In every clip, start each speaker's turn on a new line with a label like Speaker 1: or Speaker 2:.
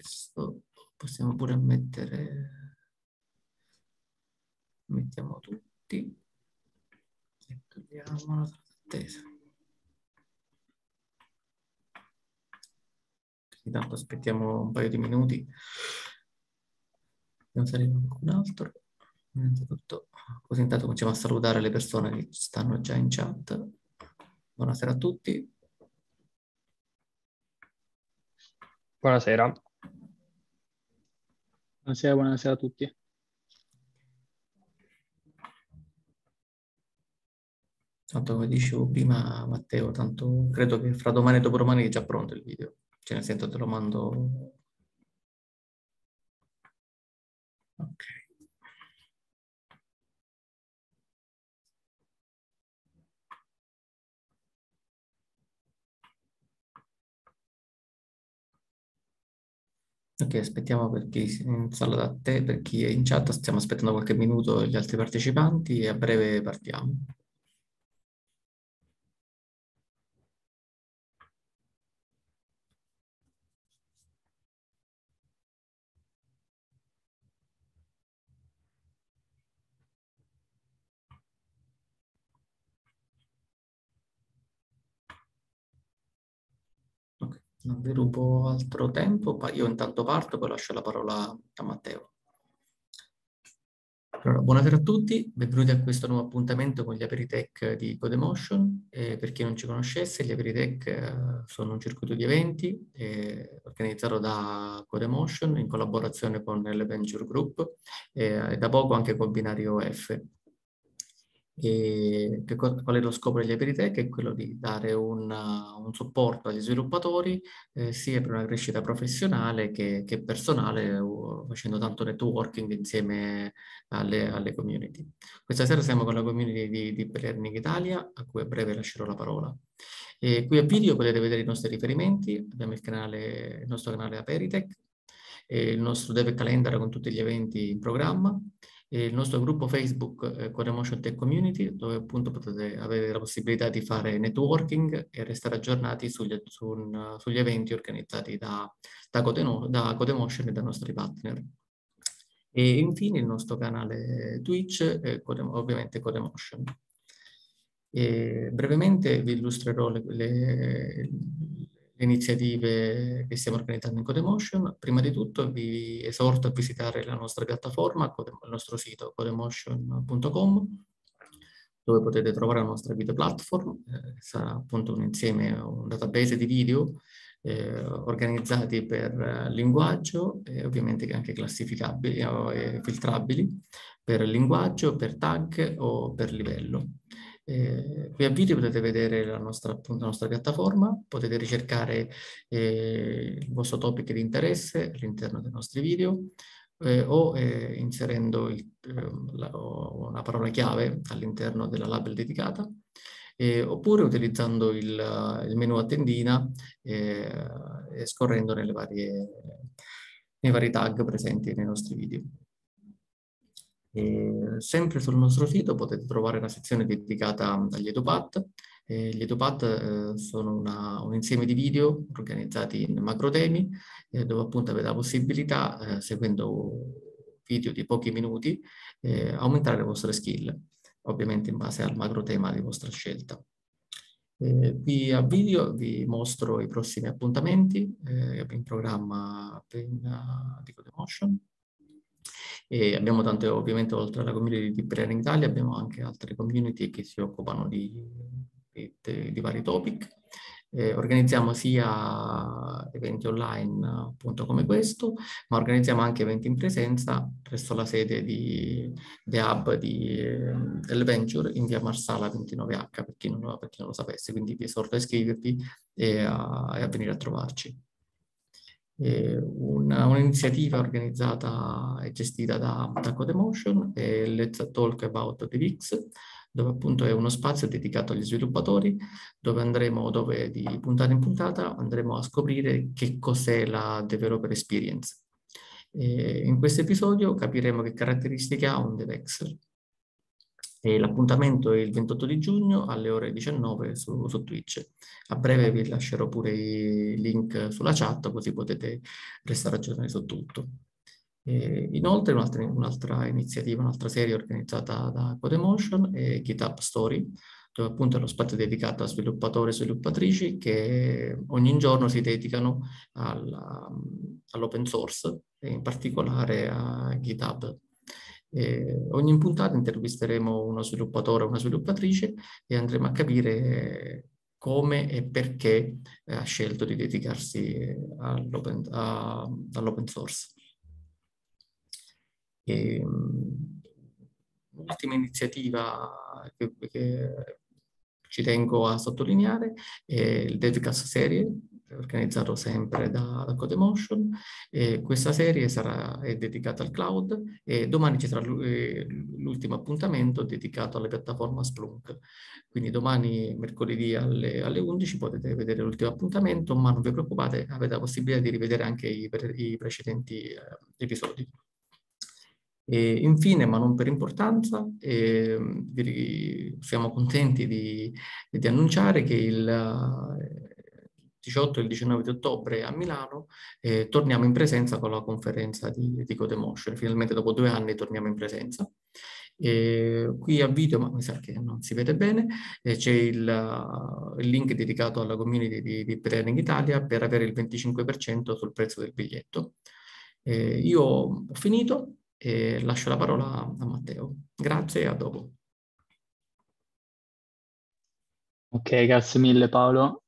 Speaker 1: questo possiamo pure mettere, mettiamo tutti e togliamo la attesa. Intanto aspettiamo un paio di minuti, non saremo qualcun altro.
Speaker 2: Innanzitutto,
Speaker 1: così intanto cominciamo a salutare le persone che stanno già in chat. Buonasera a tutti.
Speaker 2: Buonasera. Buonasera, buonasera a tutti.
Speaker 1: Tanto come dicevo prima Matteo, tanto credo che fra domani e dopodomani è già pronto il video. Cioè nel senso te lo mando. Ok. Ok, aspettiamo per chi solo da te, per chi è in chat, stiamo aspettando qualche minuto gli altri partecipanti e a breve partiamo. non vi rubo altro tempo, io intanto parto, poi lascio la parola a Matteo. Allora, buonasera a tutti, benvenuti a questo nuovo appuntamento con gli Aperitech di Codemotion. Eh, per chi non ci conoscesse, gli Aperitech eh, sono un circuito di eventi eh, organizzato da Codemotion in collaborazione con l'Adventure Group eh, e da poco anche col binario F. E che, qual è lo scopo degli Aperitech? È quello di dare un, un supporto agli sviluppatori eh, sia per una crescita professionale che, che personale, uh, facendo tanto networking insieme alle, alle, community. Questa sera siamo con la community di, di Learning Italia, a cui a breve lascerò la parola. E qui a video potete vedere i nostri riferimenti, abbiamo il, canale, il nostro canale Aperitech, il nostro dev calendar con tutti gli eventi in programma, il nostro gruppo Facebook eh, Core Emotion Tech Community, dove appunto potete avere la possibilità di fare networking e restare aggiornati sugli, su, sugli eventi organizzati da, da, Codeno, da Codemotion e dai nostri partner. E infine il nostro canale Twitch, eh, Code, ovviamente Codemotion. E brevemente vi illustrerò le, le le iniziative che stiamo organizzando in Codemotion. Prima di tutto vi esorto a visitare la nostra piattaforma, il nostro sito codemotion.com, dove potete trovare la nostra video platform, eh, sarà appunto un insieme, un database di video eh, organizzati per eh, linguaggio e ovviamente anche classificabili o eh, filtrabili per linguaggio, per tag o per livello. Eh, qui a video potete vedere la nostra, la nostra piattaforma, potete ricercare eh, il vostro topic di interesse all'interno dei nostri video eh, o eh, inserendo il, ehm, la, una parola chiave all'interno della label dedicata eh, oppure utilizzando il, il, menu a tendina eh, e scorrendo nelle varie, nei vari tag presenti nei nostri video. E sempre sul nostro sito potete trovare una sezione dedicata agli EdoPath. Eh, gli EdoPath eh, sono una, un insieme di video organizzati in macro temi, eh, dove appunto avete la possibilità, eh, seguendo video di pochi minuti, eh, aumentare le vostre skill, ovviamente in base al macro tema di vostra scelta. Eh, a video vi mostro i prossimi appuntamenti eh, in programma in, uh, eh, di Codemotion e abbiamo tante, ovviamente, oltre alla community di in Italia, abbiamo anche altre community che si occupano di, di, di vari topic. Eh, organizziamo sia eventi online appunto come questo, ma organizziamo anche eventi in presenza presso la sede di The Hub di, eh, del Venture in via Marsala 29H, per chi non, per chi non lo sapesse, quindi vi esorto a iscrivervi e a, e a venire a trovarci eh, una, un'iniziativa organizzata e gestita da, da Codemotion, eh, Let's Talk About the dove appunto è uno spazio dedicato agli sviluppatori, dove andremo, dove di puntata in puntata andremo a scoprire che cos'è la developer experience. Eh, in questo episodio capiremo che caratteristiche ha un DevExer e l'appuntamento è il 28 di giugno alle ore 19 su, su, Twitch. A breve vi lascerò pure i link sulla chat così potete restare aggiornati su tutto. E inoltre un'altra, un'altra iniziativa, un'altra serie organizzata da Codemotion è GitHub Story, dove appunto è lo spazio dedicato a sviluppatori e sviluppatrici che ogni giorno si dedicano alla, all'open source, e in particolare a GitHub. Eh, ogni puntata intervisteremo uno sviluppatore o una sviluppatrice e andremo a capire come e perché ha scelto di dedicarsi all'open, a, all'open source. E, mm, un'ultima iniziativa che, che, ci tengo a sottolineare è il DevCast Serie, organizzato sempre da, da Codemotion. E questa serie sarà, è dedicata al cloud e domani ci sarà eh, l'ultimo appuntamento dedicato alla piattaforma Splunk. Quindi domani, mercoledì alle, alle 11, potete vedere l'ultimo appuntamento, ma non vi preoccupate, avete la possibilità di rivedere anche i, i precedenti eh, episodi. E infine, ma non per importanza, eh, siamo contenti di, di annunciare che il 18 e il 19 di ottobre a Milano e torniamo in presenza con la conferenza di, di Codemotion. Finalmente dopo due anni torniamo in presenza. E qui a video, ma mi sa che non si vede bene, c'è il, uh, il, link dedicato alla community di, di Planning Italia per avere il 25% sul prezzo del biglietto. E io ho finito e lascio la parola a Matteo. Grazie
Speaker 2: e a dopo. Ok, grazie mille Paolo.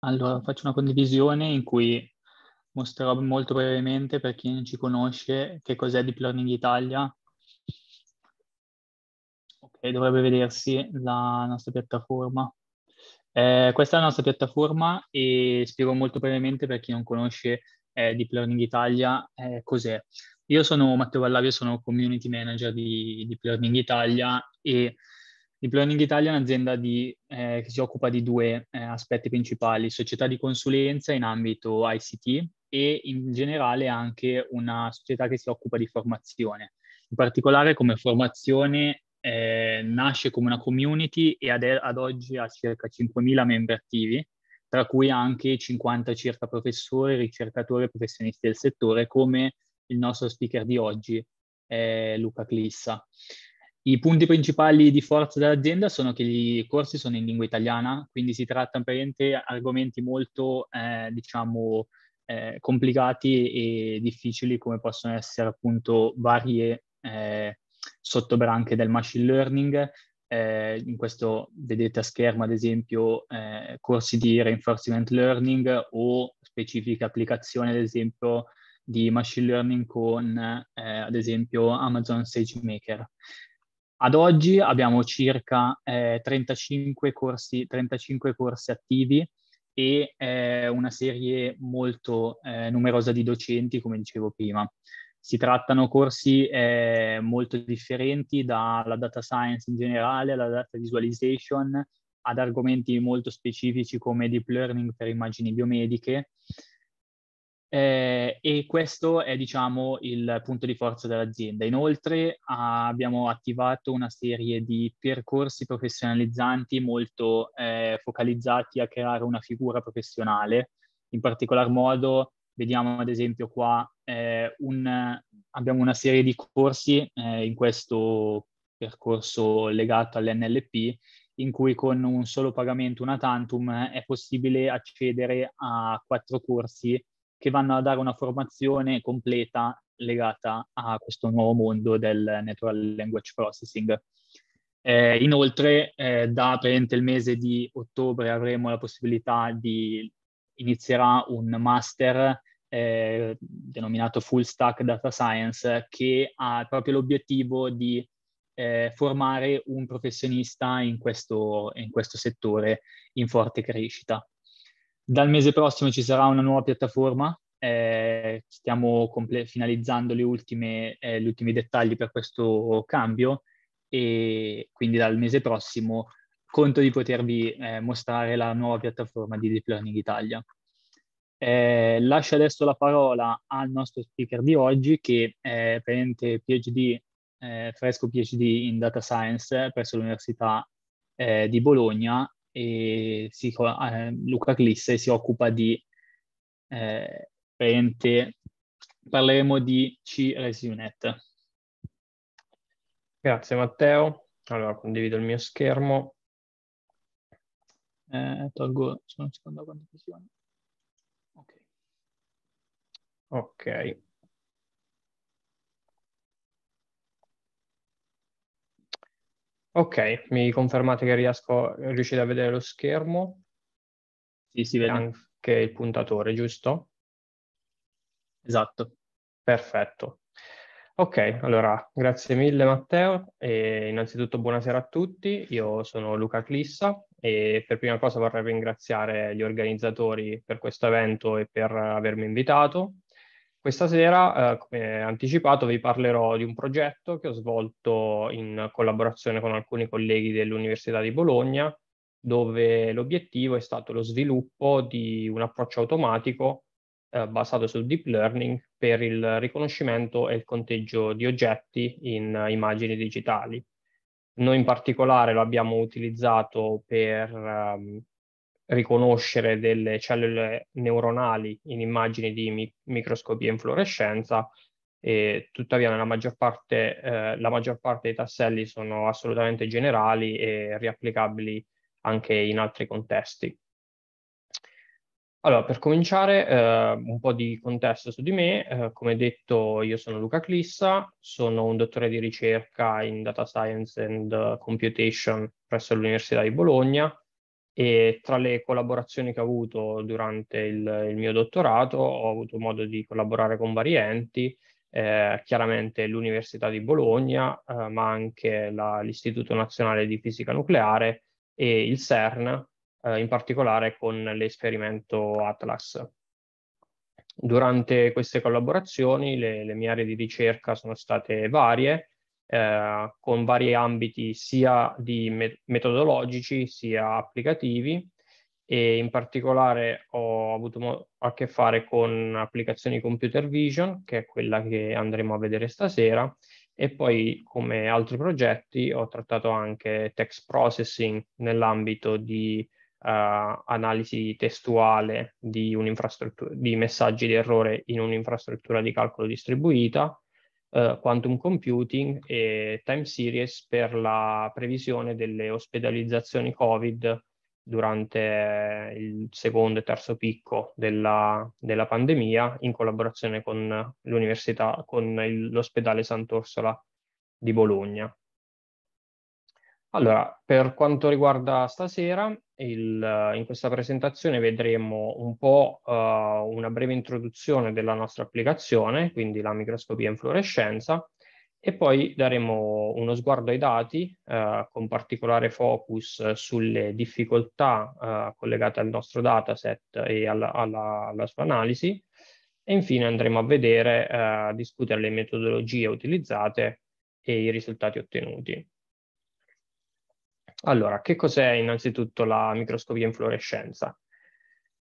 Speaker 2: Allora, faccio una condivisione in cui mostrerò molto brevemente per chi non ci conosce che cos'è Deep Learning Italia. Ok, dovrebbe vedersi la nostra piattaforma. Eh, questa è la nostra piattaforma e spiego molto brevemente per chi non conosce eh, Deep Learning Italia eh, cos'è. Io sono Matteo Vallavio, sono Community Manager di Deep Learning Italia e Diploning Italia è un'azienda di, eh, che si occupa di due eh, aspetti principali, società di consulenza in ambito ICT e in generale anche una società che si occupa di formazione. In particolare come formazione eh, nasce come una community e ad, ad oggi ha circa 5.000 membri attivi, tra cui anche 50 circa professori, ricercatori e professionisti del settore come il nostro speaker di oggi, eh, Luca Clissa. I punti principali di forza dell'azienda sono che i corsi sono in lingua italiana, quindi si trattano di argomenti molto, eh, diciamo, eh, complicati e difficili come possono essere appunto varie eh, sottobranche del machine learning. Eh, in questo vedete a schermo ad esempio eh, corsi di reinforcement learning o specifiche applicazioni ad esempio di machine learning con eh, ad esempio Amazon SageMaker. Ad oggi abbiamo circa eh, 35, corsi, 35, corsi, attivi e eh, una serie molto eh, numerosa di docenti, come dicevo prima. Si trattano corsi eh, molto differenti dalla data science in generale alla data visualization ad argomenti molto specifici come deep learning per immagini biomediche eh, e questo è, diciamo, il punto di forza dell'azienda. Inoltre ah, abbiamo attivato una serie di percorsi professionalizzanti molto eh, focalizzati a creare una figura professionale. In particolar modo vediamo ad esempio qua eh, un, abbiamo una serie di corsi eh, in questo percorso legato all'NLP in cui con un solo pagamento, una tantum, è possibile accedere a quattro corsi che vanno a dare una formazione completa legata a questo nuovo mondo del Natural Language Processing. Eh, inoltre, eh, da praticamente il mese di ottobre avremo la possibilità di inizierà un master eh, denominato Full Stack Data Science che ha proprio l'obiettivo di eh, formare un professionista in questo, in questo settore in forte crescita. Dal mese prossimo ci sarà una nuova piattaforma, eh, stiamo comple- finalizzando ultime, eh, gli ultimi dettagli per questo cambio e quindi dal mese prossimo conto di potervi eh, mostrare la nuova piattaforma di Deep Learning Italia. Eh, lascio adesso la parola al nostro speaker di oggi che è presente PhD, eh, fresco PhD in Data Science eh, presso l'Università eh, di Bologna e si, eh, Luca Clisse si occupa di eh, parleremo di C-ResUnet. Grazie Matteo. Allora condivido il mio schermo. Eh, tolgo solo un secondo quanto Ok. Ok.
Speaker 3: Ok, mi confermate che riesco, riuscite a vedere lo schermo? Sì, si vede. Anche il puntatore, giusto? Esatto. Perfetto. Ok, allora grazie mille Matteo e innanzitutto buonasera a tutti, io sono Luca Clissa e per prima cosa vorrei ringraziare gli organizzatori per questo evento e per avermi invitato questa sera, eh, come anticipato, vi parlerò di un progetto che ho svolto in collaborazione con alcuni colleghi dell'Università di Bologna, dove l'obiettivo è stato lo sviluppo di un approccio automatico eh, basato sul deep learning per il riconoscimento e il conteggio di oggetti in immagini digitali. Noi in particolare lo abbiamo utilizzato per ehm, riconoscere delle cellule neuronali in immagini di mi- microscopia in fluorescenza, e tuttavia nella maggior parte, eh, la maggior parte dei tasselli sono assolutamente generali e riapplicabili anche in altri contesti. Allora, per cominciare, eh, un po' di contesto su di me. Eh, come detto, io sono Luca Clissa, sono un dottore di ricerca in Data Science and Computation presso l'Università di Bologna e tra le collaborazioni che ho avuto durante il, il mio dottorato ho avuto modo di collaborare con vari enti, eh, chiaramente l'Università di Bologna, eh, ma anche la, l'Istituto Nazionale di Fisica Nucleare e il CERN, eh, in particolare con l'esperimento Atlas. Durante queste collaborazioni le, le mie aree di ricerca sono state varie, eh, con vari ambiti sia di metodologici sia applicativi e in particolare ho avuto a che fare con applicazioni computer vision, che è quella che andremo a vedere stasera, e poi come altri progetti ho trattato anche text processing nell'ambito di uh, analisi testuale di, di messaggi di errore in un'infrastruttura di calcolo distribuita Uh, quantum computing e time series per la previsione delle ospedalizzazioni Covid durante il secondo e terzo picco della, della pandemia in collaborazione con l'università, con l'ospedale Sant'Orsola di Bologna. Allora, per quanto riguarda stasera, il, in questa presentazione vedremo un po' uh, una breve introduzione della nostra applicazione, quindi la microscopia in fluorescenza, e poi daremo uno sguardo ai dati uh, con particolare focus sulle difficoltà uh, collegate al nostro dataset e alla, alla, alla, sua analisi, e infine andremo a vedere, a discutere le metodologie utilizzate e i risultati ottenuti. Allora, che cos'è innanzitutto la microscopia in fluorescenza?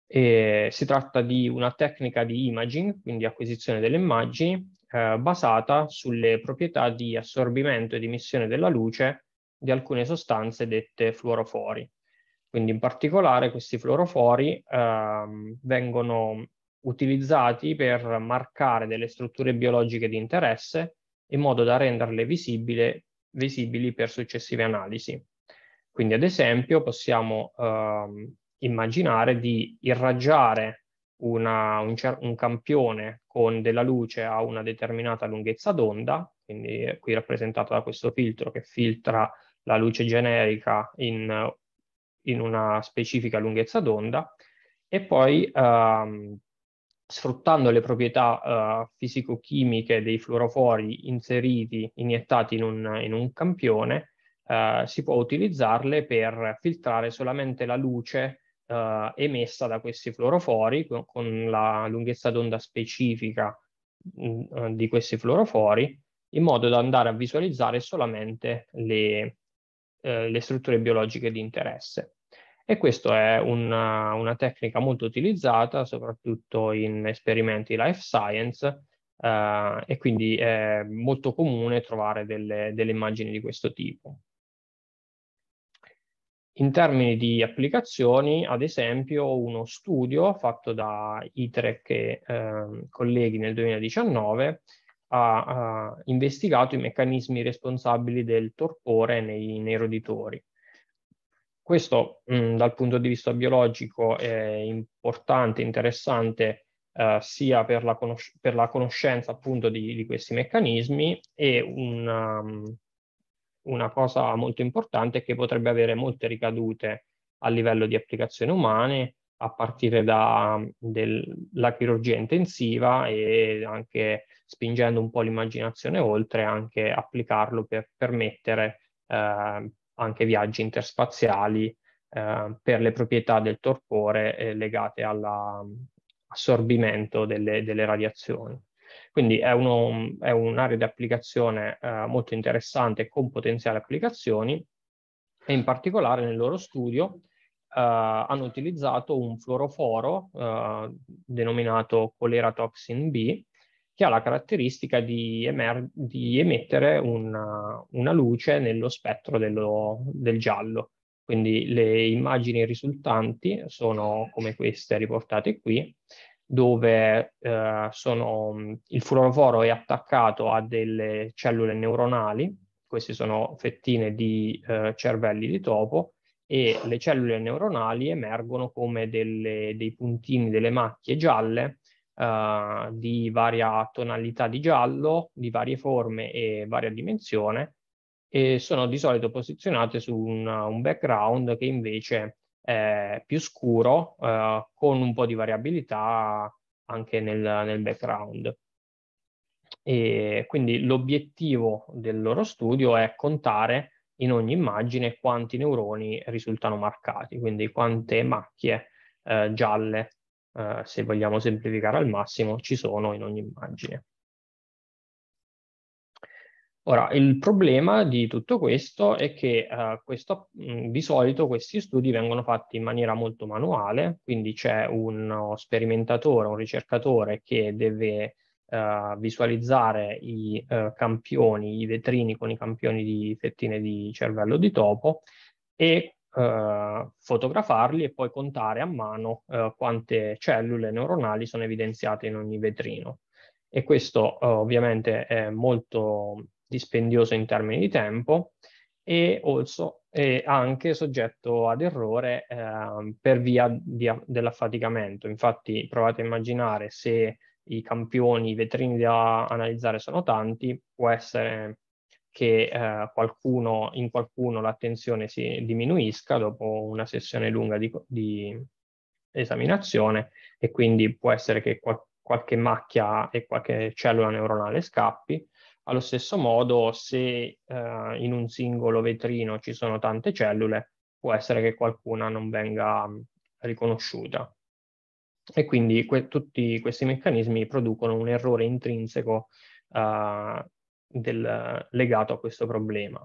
Speaker 3: E si tratta di una tecnica di imaging, quindi acquisizione delle immagini, eh, basata sulle proprietà di assorbimento ed emissione della luce di alcune sostanze dette fluorofori. Quindi in particolare questi fluorofori eh, vengono utilizzati per marcare delle strutture biologiche di interesse in modo da renderle visibili per successive analisi. Quindi ad esempio possiamo ehm, immaginare di irraggiare una, un, un, campione con della luce a una determinata lunghezza d'onda, quindi eh, qui rappresentato da questo filtro che filtra la luce generica in, in una specifica lunghezza d'onda, e poi ehm, sfruttando le proprietà eh, fisico-chimiche dei fluorofori inseriti, iniettati in un, in un campione, eh, si può utilizzarle per filtrare solamente la luce eh, emessa da questi fluorofori con, con la lunghezza d'onda specifica mh, mm, eh, di questi fluorofori in modo da andare a visualizzare solamente le, eh, le strutture biologiche di interesse. E questa è una, eh, una, tecnica molto utilizzata, soprattutto in esperimenti life science, eh, e quindi è molto comune trovare delle, delle immagini di questo tipo. In termini di applicazioni, ad esempio, uno studio fatto da ITREC e eh, colleghi nel 2019 ha, ha, investigato i meccanismi responsabili del torpore nei, nei roditori. Questo mh, dal punto di vista biologico è importante, interessante eh, sia per la, per la, conoscenza appunto di, di questi meccanismi e un, um, una cosa molto importante che potrebbe avere molte ricadute a livello di applicazioni umane, a partire dalla mm, chirurgia intensiva e anche spingendo un po' l'immaginazione oltre, anche applicarlo per permettere eh, anche viaggi interspaziali eh, per le proprietà del torpore eh, legate all'assorbimento mm, delle, delle radiazioni. Quindi è, uno, è un'area di applicazione eh, molto interessante con potenziali applicazioni e in particolare nel loro studio eh, hanno utilizzato un fluoroforo eh, denominato Cholera Toxin B che ha la caratteristica di, emer- di emettere una, una, luce nello spettro dello, del giallo. Quindi le immagini risultanti sono come queste riportate qui dove eh, sono, mm, il fluoroforo è attaccato a delle cellule neuronali, queste sono fettine di eh, cervelli di topo, e le cellule neuronali emergono come delle, dei puntini, delle macchie gialle eh, di varia tonalità di giallo, di varie forme e varia dimensione, e sono di solito posizionate su un, un background che invece eh, più scuro eh, con un po' di variabilità anche nel, nel background. E quindi l'obiettivo del loro studio è contare in ogni immagine quanti neuroni risultano marcati, quindi quante macchie eh, gialle, eh, se vogliamo semplificare al massimo, ci sono in ogni immagine. Ora, il problema di tutto questo è che eh, questo, mh, mm, di solito questi studi vengono fatti in maniera molto manuale, quindi c'è uno uh, sperimentatore, un ricercatore che deve eh, visualizzare i eh, campioni, i vetrini con i campioni di fettine di cervello di topo e eh, fotografarli e poi contare a mano eh, quante cellule neuronali sono evidenziate in ogni vetrino. E questo eh, ovviamente è molto dispendioso in termini di tempo e also, eh, anche soggetto ad errore eh, per via di, dell'affaticamento. Infatti provate a immaginare se i campioni, i vetrini da analizzare sono tanti, può essere che eh, qualcuno, in qualcuno l'attenzione si diminuisca dopo una sessione lunga di, di esaminazione e quindi può essere che qual qualche macchia e qualche cellula neuronale scappi, allo stesso modo, se eh, in un singolo vetrino ci sono tante cellule, può essere che qualcuna non venga mm, riconosciuta. E quindi que- tutti questi meccanismi producono un errore intrinseco eh, del, legato a questo problema.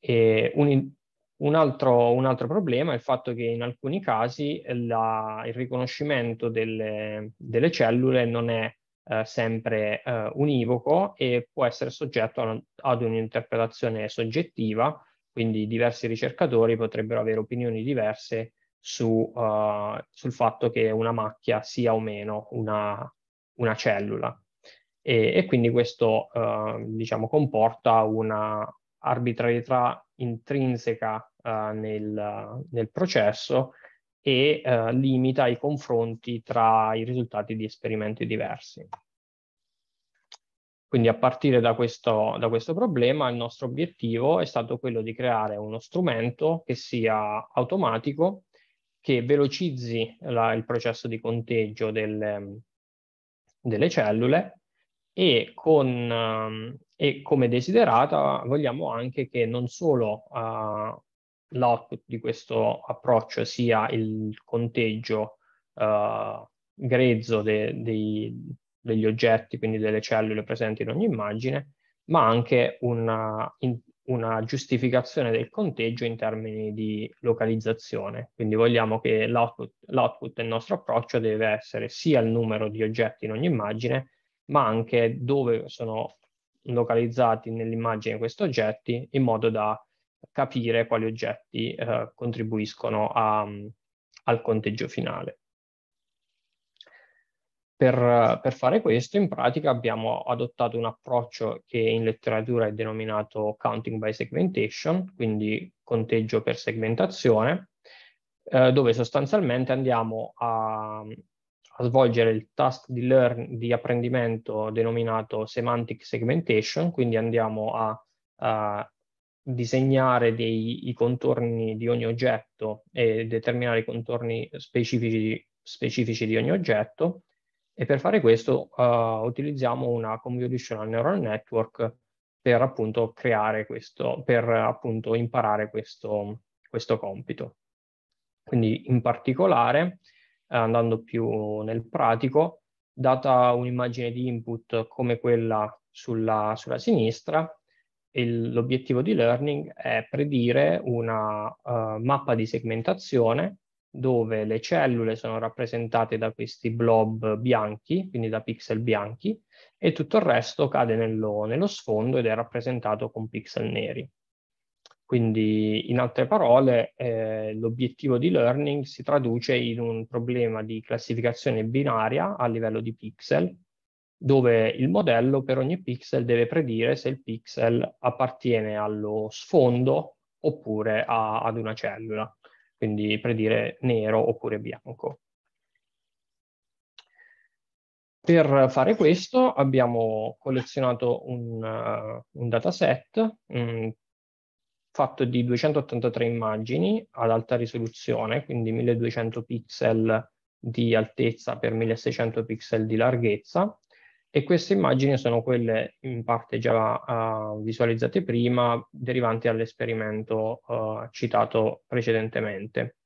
Speaker 3: Un, un, altro, un, altro, problema è il fatto che in alcuni casi la, il riconoscimento delle, delle cellule non è eh, sempre eh, univoco e può essere soggetto ad un'interpretazione soggettiva, quindi diversi ricercatori potrebbero avere opinioni diverse su, uh, sul fatto che una macchia sia o meno una, una cellula. E, e, quindi questo uh, diciamo, comporta una arbitrarietà intrinseca uh, nel, nel processo e eh, limita i confronti tra i risultati di esperimenti diversi. Quindi a partire da questo, da questo problema il nostro obiettivo è stato quello di creare uno strumento che sia automatico, che velocizzi la, il processo di conteggio del, delle cellule e, con, ehm, e, come desiderata vogliamo anche che non solo uh, l'output di questo approccio sia il conteggio uh, grezzo de, de, degli oggetti, quindi delle cellule presenti in ogni immagine, ma anche una, in, una giustificazione del conteggio in termini di localizzazione. Quindi vogliamo che l'output, l'output del nostro approccio deve essere sia il numero di oggetti in ogni immagine, ma anche dove sono localizzati nell'immagine questi oggetti in modo da capire quali oggetti eh, contribuiscono a, mm, al conteggio finale. Per, per, fare questo, in pratica, abbiamo adottato un approccio che in letteratura è denominato counting by segmentation, quindi conteggio per segmentazione, eh, dove sostanzialmente andiamo a, a svolgere il task di, learn, di apprendimento denominato semantic segmentation, quindi andiamo a, a disegnare dei, i contorni di ogni oggetto e determinare i contorni specifici, specifici di ogni oggetto e per fare questo uh, utilizziamo una convolutional neural network per appunto creare questo, per appunto imparare questo, questo compito. Quindi in particolare, eh, andando più nel pratico, data un'immagine di input come quella sulla, sulla sinistra, il, l'obiettivo di learning è predire una uh, mappa di segmentazione dove le cellule sono rappresentate da questi blob bianchi, quindi da pixel bianchi, e tutto il resto cade nello, nello sfondo ed è rappresentato con pixel neri. Quindi, in altre parole, eh, l'obiettivo di learning si traduce in un problema di classificazione binaria a livello di pixel, dove il modello per ogni pixel deve predire se il pixel appartiene allo sfondo oppure a, ad una cellula, quindi predire nero oppure bianco. Per fare questo abbiamo collezionato un, uh, un dataset mh, mm, fatto di 283 immagini ad alta risoluzione, quindi 1200 pixel di altezza per 1600 pixel di larghezza, e queste immagini sono quelle in parte già uh, visualizzate prima, derivanti dall'esperimento uh, ah, citato precedentemente.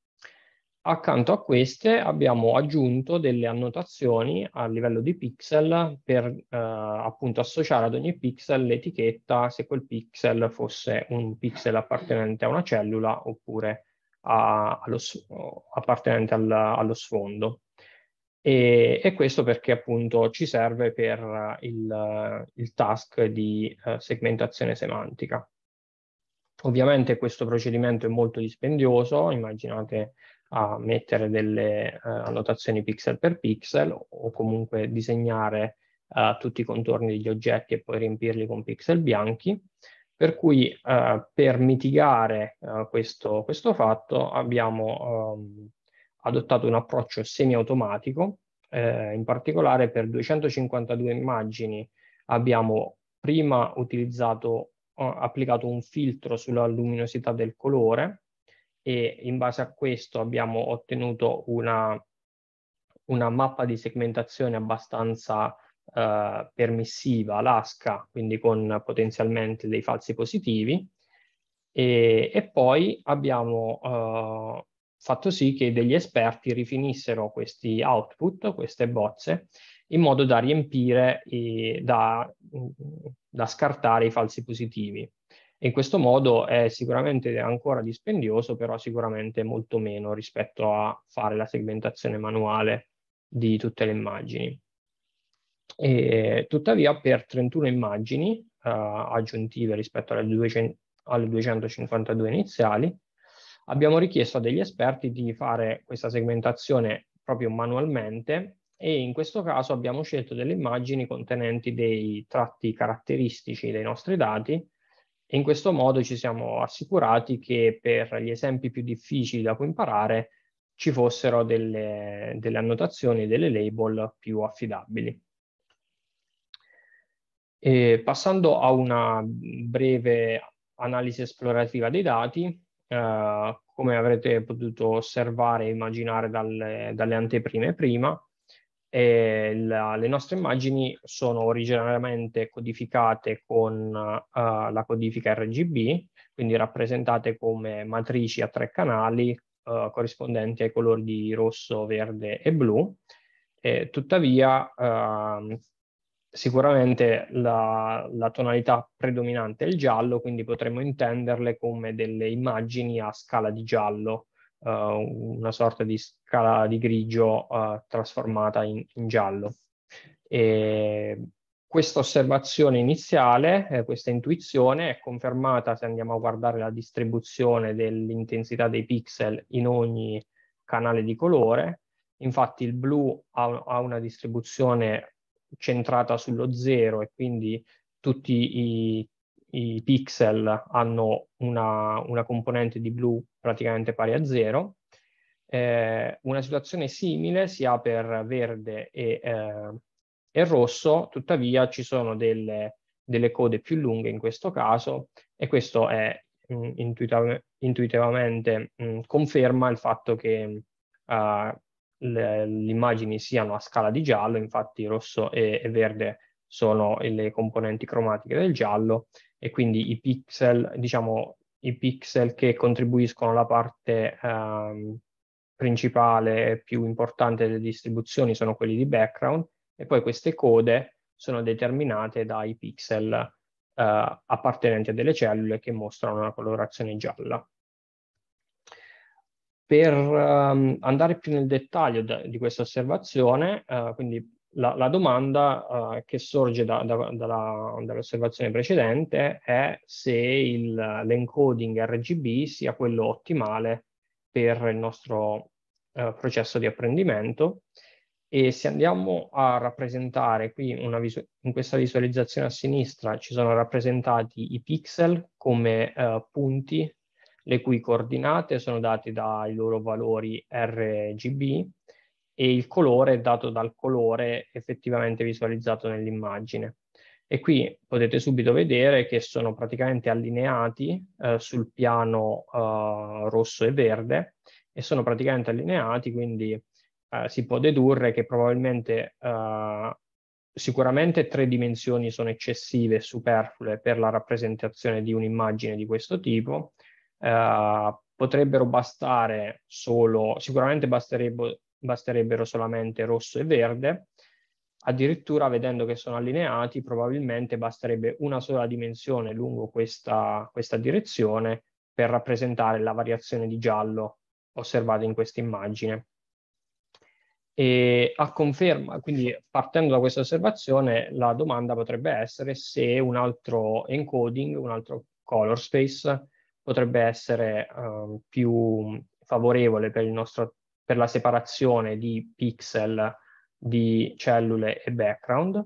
Speaker 3: Accanto a queste abbiamo aggiunto delle annotazioni a livello di pixel per uh, appunto associare ad ogni pixel l'etichetta se quel pixel fosse un pixel appartenente a una cellula oppure a, allo, appartenente al, allo sfondo. E, e, questo perché appunto ci serve per eh, il, il task di uh, segmentazione semantica. Ovviamente questo procedimento è molto dispendioso, immaginate a mettere delle uh, annotazioni pixel per pixel o comunque disegnare uh, tutti i contorni degli oggetti e poi riempirli con pixel bianchi. Per cui per mitigare questo, questo, fatto abbiamo um, adottato un approccio semiautomatico, eh, in particolare per 252 immagini abbiamo prima utilizzato, eh, applicato un filtro sulla luminosità del colore e in base a questo abbiamo ottenuto una, una mappa di segmentazione abbastanza eh, permissiva, lasca, quindi con potenzialmente dei falsi positivi. E, e poi abbiamo eh, fatto sì che degli esperti rifinissero questi output, queste bozze, in modo da riempire, i, da, mm, da scartare i falsi positivi. In questo modo è sicuramente ancora dispendioso, però sicuramente molto meno rispetto a fare la segmentazione manuale di tutte le immagini. E, tuttavia per 31 immagini eh, aggiuntive rispetto alle, 200, alle 252 iniziali abbiamo richiesto a degli esperti di fare questa segmentazione proprio manualmente e in questo caso abbiamo scelto delle immagini contenenti dei tratti caratteristici dei nostri dati e in questo modo ci siamo assicurati che per gli esempi più difficili da cui imparare ci fossero delle, delle annotazioni e delle label più affidabili. E passando a una breve analisi esplorativa dei dati, eh, come avrete potuto osservare e immaginare dalle, dalle anteprime prima, la, le nostre immagini sono originariamente codificate con uh, la codifica RGB, quindi rappresentate come matrici a tre canali uh, corrispondenti ai colori di rosso, verde e blu. E tuttavia uh, sicuramente la, la, tonalità predominante è il giallo, quindi potremmo intenderle come delle immagini a scala di giallo, uh, una sorta di scala di grigio uh, trasformata in, in giallo. E questa osservazione iniziale, eh, questa intuizione è confermata se andiamo a guardare la distribuzione dell'intensità dei pixel in ogni canale di colore. Infatti il blu ha, ha una distribuzione centrata sullo zero e quindi tutti i, i pixel hanno una, una, componente di blu praticamente pari a zero. Eh, una situazione simile si ha per verde e, eh, e rosso, tuttavia ci sono delle, delle, code più lunghe in questo caso e questo è mh, mm, intuitivamente mh, mm, conferma il fatto che uh, le, le, immagini siano a scala di giallo, infatti rosso e, e verde sono le componenti cromatiche del giallo e quindi i pixel, diciamo, i pixel che contribuiscono alla parte ehm, principale e più importante delle distribuzioni sono quelli di background e poi queste code sono determinate dai pixel eh, appartenenti a delle cellule che mostrano una colorazione gialla. Per um, andare più nel dettaglio da, di questa osservazione, uh, quindi la, la domanda uh, che sorge da, da, dalla, dall'osservazione precedente è se il, l'encoding RGB sia quello ottimale per il nostro uh, processo di apprendimento e se andiamo a rappresentare qui visu- in questa visualizzazione a sinistra ci sono rappresentati i pixel come punti le cui coordinate sono date dai loro valori RGB e il colore è dato dal colore effettivamente visualizzato nell'immagine. E qui potete subito vedere che sono praticamente allineati eh, sul piano eh, rosso e verde e sono praticamente allineati, quindi eh, si può dedurre che probabilmente eh, sicuramente tre dimensioni sono eccessive e superflue per la rappresentazione di un'immagine di questo tipo eh, potrebbero bastare solo, sicuramente basterebbe, basterebbero solamente rosso e verde, addirittura vedendo che sono allineati probabilmente basterebbe una sola dimensione lungo questa, questa direzione per rappresentare la variazione di giallo osservata in questa immagine. E a conferma, quindi partendo da questa osservazione, la domanda potrebbe essere se un altro encoding, un altro color space potrebbe essere uh, più favorevole per, nostro, per, la separazione di pixel di cellule e background.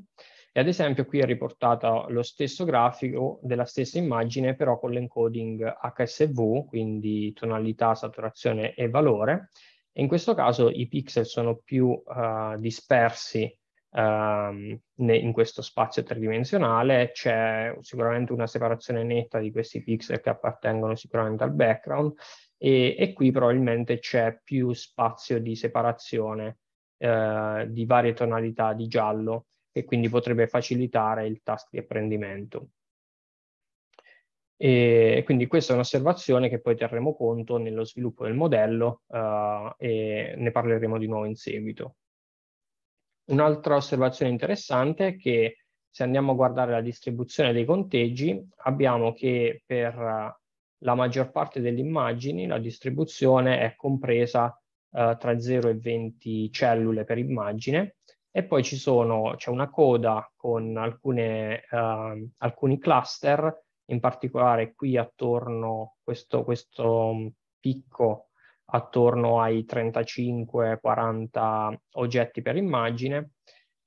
Speaker 3: E ad esempio qui è riportato lo stesso grafico della stessa immagine, però con l'encoding HSV, quindi tonalità, saturazione e valore. E in questo caso i pixel sono più uh, dispersi Uh, in questo spazio tridimensionale c'è sicuramente una separazione netta di questi pixel che appartengono sicuramente al background e, e qui probabilmente c'è più spazio di separazione uh, di varie tonalità di giallo e quindi potrebbe facilitare il task di apprendimento. E quindi questa è un'osservazione che poi terremo conto nello sviluppo del modello uh, e ne parleremo di nuovo in seguito. Un'altra osservazione interessante è che se andiamo a guardare la distribuzione dei conteggi, abbiamo che per eh, la maggior parte delle immagini la distribuzione è compresa eh, tra 0 e 20 cellule per immagine e poi ci c'è una coda con alcune, eh, alcuni cluster, in particolare qui attorno questo, questo picco attorno ai 35-40 oggetti per immagine,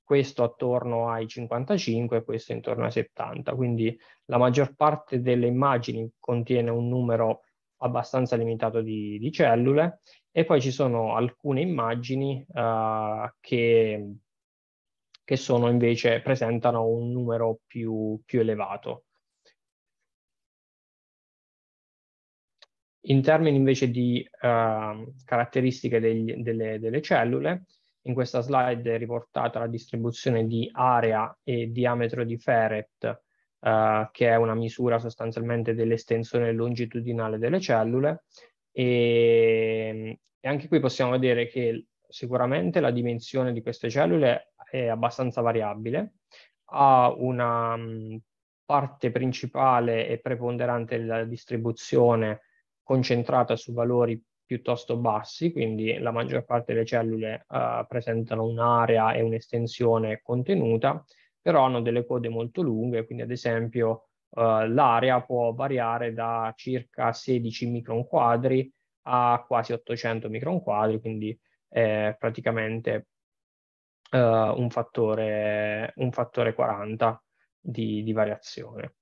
Speaker 3: questo attorno ai 55 e questo intorno ai 70. Quindi la maggior parte delle immagini contiene un numero abbastanza limitato di, di cellule e poi ci sono alcune immagini uh, che, che sono invece presentano un numero più, più elevato. In termini invece di uh, caratteristiche degli, delle, delle, cellule, in questa slide è riportata la distribuzione di area e diametro di ferret, uh, che è una misura sostanzialmente dell'estensione longitudinale delle cellule, e, e anche qui possiamo vedere che sicuramente la dimensione di queste cellule è abbastanza variabile, ha una mm, parte principale e preponderante della distribuzione concentrata su valori piuttosto bassi, quindi la maggior parte delle cellule eh, presentano un'area e un'estensione contenuta, però hanno delle code molto lunghe, quindi ad esempio eh, l'area può variare da circa 16 micron quadri a quasi 800 micron quadri, quindi eh, praticamente un fattore, un, fattore, 40 di, di variazione.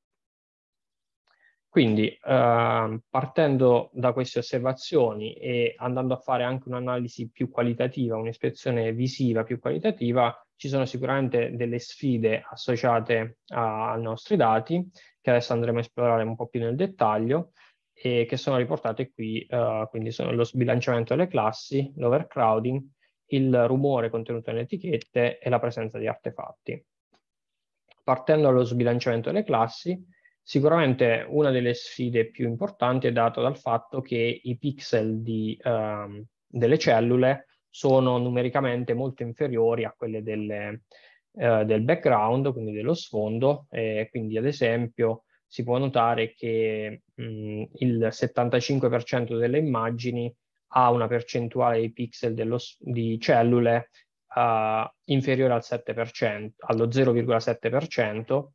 Speaker 3: Quindi eh, partendo da queste osservazioni e andando a fare anche un'analisi più qualitativa, un'ispezione visiva più qualitativa, ci sono sicuramente delle sfide associate ai nostri dati, che adesso andremo a esplorare un po' più nel dettaglio, e che sono riportate qui, eh, quindi sono lo sbilanciamento delle classi, l'overcrowding, il rumore contenuto nelle etichette e la presenza di artefatti. Partendo dallo sbilanciamento delle classi, Sicuramente una delle sfide più importanti è data dal fatto che i pixel di, um, delle cellule sono numericamente molto inferiori a quelle delle, uh, del background, quindi dello sfondo, e quindi ad esempio si può notare che mh, mm, il 75% delle immagini ha una percentuale di pixel dello, di cellule uh, inferiore al 7%, allo 0,7%,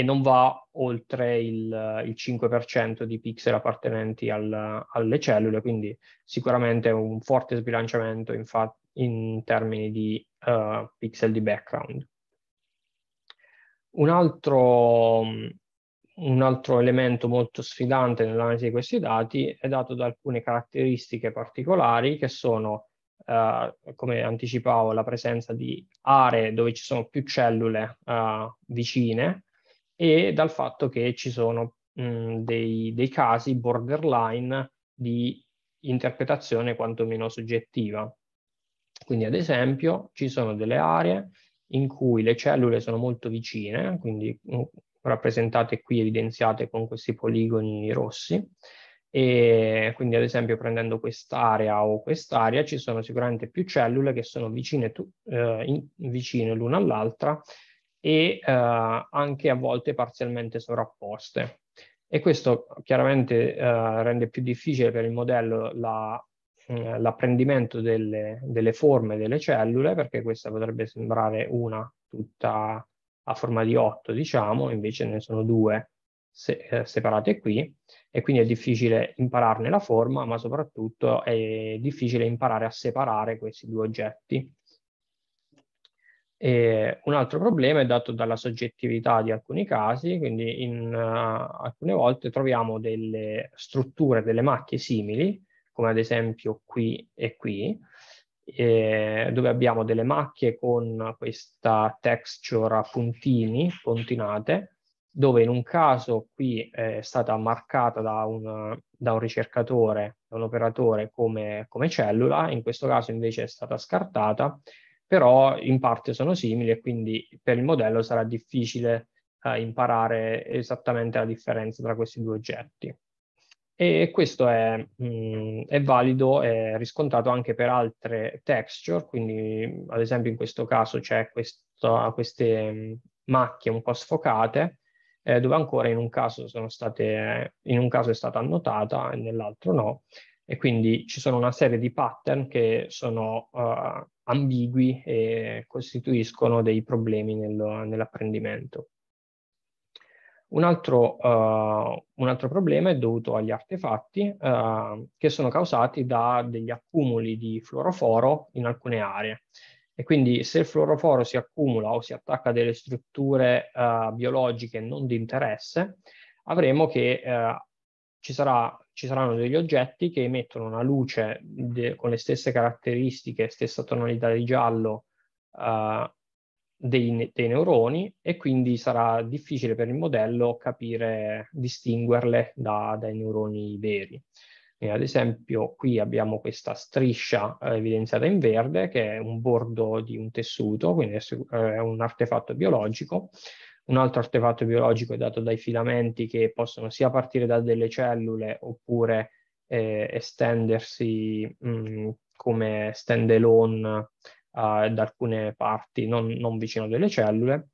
Speaker 3: e non va oltre il, il 5% di pixel appartenenti al, alle cellule, quindi sicuramente un forte sbilanciamento in, fa- in termini di uh, pixel di background. Un altro, un altro elemento molto sfidante nell'analisi di questi dati è dato da alcune caratteristiche particolari che sono Uh, come anticipavo, la presenza di aree dove ci sono più cellule uh, vicine, e dal fatto che ci sono mh, dei, dei casi borderline di interpretazione quantomeno soggettiva. Quindi ad esempio ci sono delle aree in cui le cellule sono molto vicine, quindi rappresentate qui, evidenziate con questi poligoni rossi, e quindi ad esempio prendendo quest'area o quest'area ci sono sicuramente più cellule che sono vicine, eh, vicine l'una all'altra e eh, anche a volte parzialmente sovrapposte. E questo chiaramente eh, rende più difficile per il modello la, eh, l'apprendimento delle, delle, forme delle cellule, perché questa potrebbe sembrare una tutta a forma di otto, diciamo, invece ne sono due se, eh, separate qui, e quindi è difficile impararne la forma, ma soprattutto è difficile imparare a separare questi due oggetti e un altro problema è dato dalla soggettività di alcuni casi, quindi in, uh, alcune volte troviamo delle strutture, delle macchie simili, come ad esempio qui e qui, eh, dove abbiamo delle macchie con questa texture a puntini, puntinate, dove in un caso qui è stata marcata da un, da un ricercatore, da un operatore come, come cellula, in questo caso invece è stata scartata però in parte sono simili e quindi per il modello sarà difficile eh, imparare esattamente la differenza tra questi due oggetti. E questo è, mh, mm, è valido e riscontrato anche per altre texture, quindi ad esempio in questo caso c'è questo, queste mm, macchie un po' sfocate, eh, dove ancora in un caso, state, in un caso è stata annotata e nell'altro no, e quindi ci sono una serie di pattern che sono uh, ambigui e costituiscono dei problemi nel, nell'apprendimento. Un altro, uh, un altro, problema è dovuto agli artefatti uh, che sono causati da degli accumuli di fluoroforo in alcune aree. E quindi se il fluoroforo si accumula o si attacca a delle strutture biologiche non di interesse, avremo che ci sarà ci saranno degli oggetti che emettono una luce de- con le stesse caratteristiche, stessa tonalità di giallo uh, dei, ne- dei, neuroni e quindi sarà difficile per il modello capire, distinguerle da- dai neuroni veri. E ad esempio qui abbiamo questa striscia eh, evidenziata in verde che è un bordo di un tessuto, quindi è eh, un artefatto biologico, un altro artefatto biologico è dato dai filamenti che possono sia partire da delle cellule oppure eh, estendersi mh, mm, come stand alone eh, da alcune parti non, non vicino delle cellule.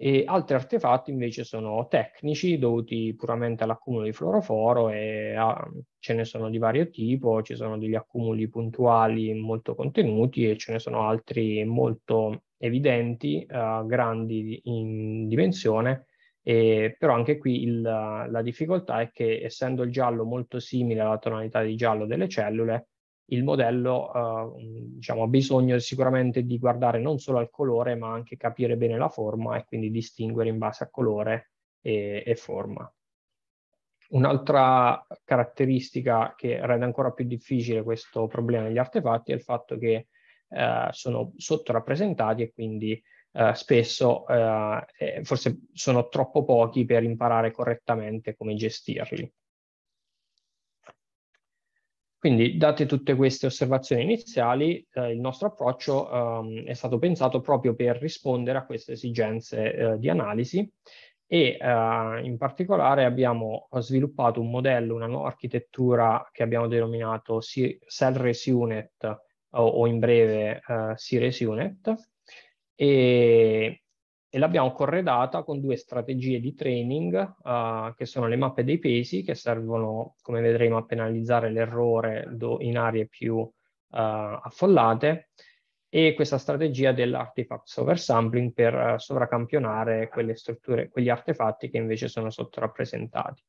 Speaker 3: E altri artefatti invece sono tecnici dovuti puramente all'accumulo di fluoroforo e a, ce ne sono di vario tipo, ci sono degli accumuli puntuali molto contenuti e ce ne sono altri molto evidenti, uh, grandi in dimensione, e, però anche qui il, la difficoltà è che essendo il giallo molto simile alla tonalità di giallo delle cellule, il modello uh, diciamo, ha bisogno sicuramente di guardare non solo al colore, ma anche capire bene la forma e quindi distinguere in base a colore e, e forma. Un'altra caratteristica che rende ancora più difficile questo problema degli artefatti è il fatto che eh, sono sottorappresentati e quindi eh, spesso eh, eh, forse sono troppo pochi per imparare correttamente come gestirli. Quindi, date tutte queste osservazioni iniziali, eh, il nostro approccio ehm, è stato pensato proprio per rispondere a queste esigenze eh, di analisi e eh, in particolare abbiamo sviluppato un modello, una nuova architettura che abbiamo denominato Cell Race Unit o, o in breve uh, eh, Sires Unit e, e l'abbiamo corredata con due strategie di training uh, che sono le mappe dei pesi che servono, come vedremo, a penalizzare l'errore in aree più uh, affollate e questa strategia dell'artifact oversampling per uh, sovracampionare quelle strutture, quegli artefatti che invece sono sottorappresentati.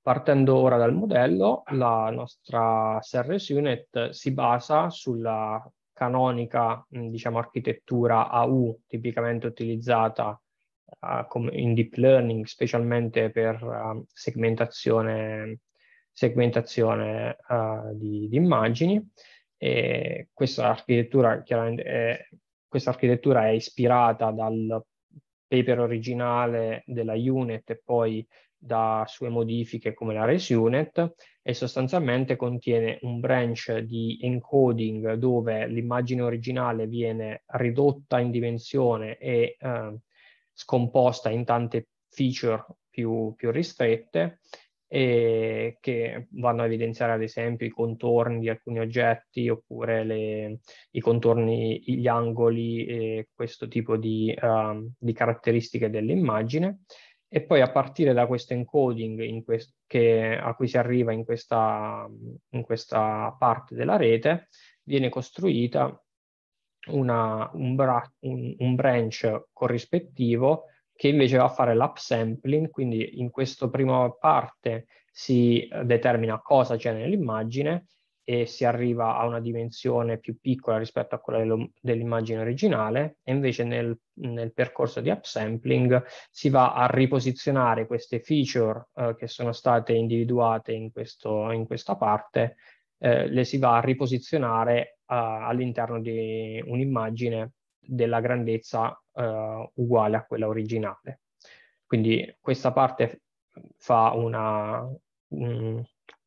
Speaker 3: Partendo ora dal modello, la nostra SRS Unit si basa sulla canonica diciamo, architettura AU tipicamente utilizzata uh, in deep learning, specialmente per uh, segmentazione, segmentazione uh, di, di, immagini. E questa architettura chiaramente è, questa architettura è ispirata dal paper originale della unit e poi da sue modifiche come la ResUnit e sostanzialmente contiene un branch di encoding dove l'immagine originale viene ridotta in dimensione e eh, scomposta in tante feature più, più ristrette e che vanno a evidenziare ad esempio i contorni di alcuni oggetti oppure le, i contorni, gli angoli e questo tipo di, uh, di caratteristiche dell'immagine e poi a partire da questo encoding quest- che, a cui si arriva in questa, in questa, parte della rete, viene costruita una, un, bra- un, un, branch corrispettivo che invece va a fare l'upsampling, quindi in questa prima parte si eh, determina cosa c'è nell'immagine e si arriva a una dimensione più piccola rispetto a quella dello, dell'immagine originale e invece nel, nel, percorso di upsampling si va a riposizionare queste feature eh, che sono state individuate in, questo, in questa parte, eh, le si va a riposizionare eh, all'interno di un'immagine della grandezza eh, uguale a quella originale. Quindi questa parte fa una,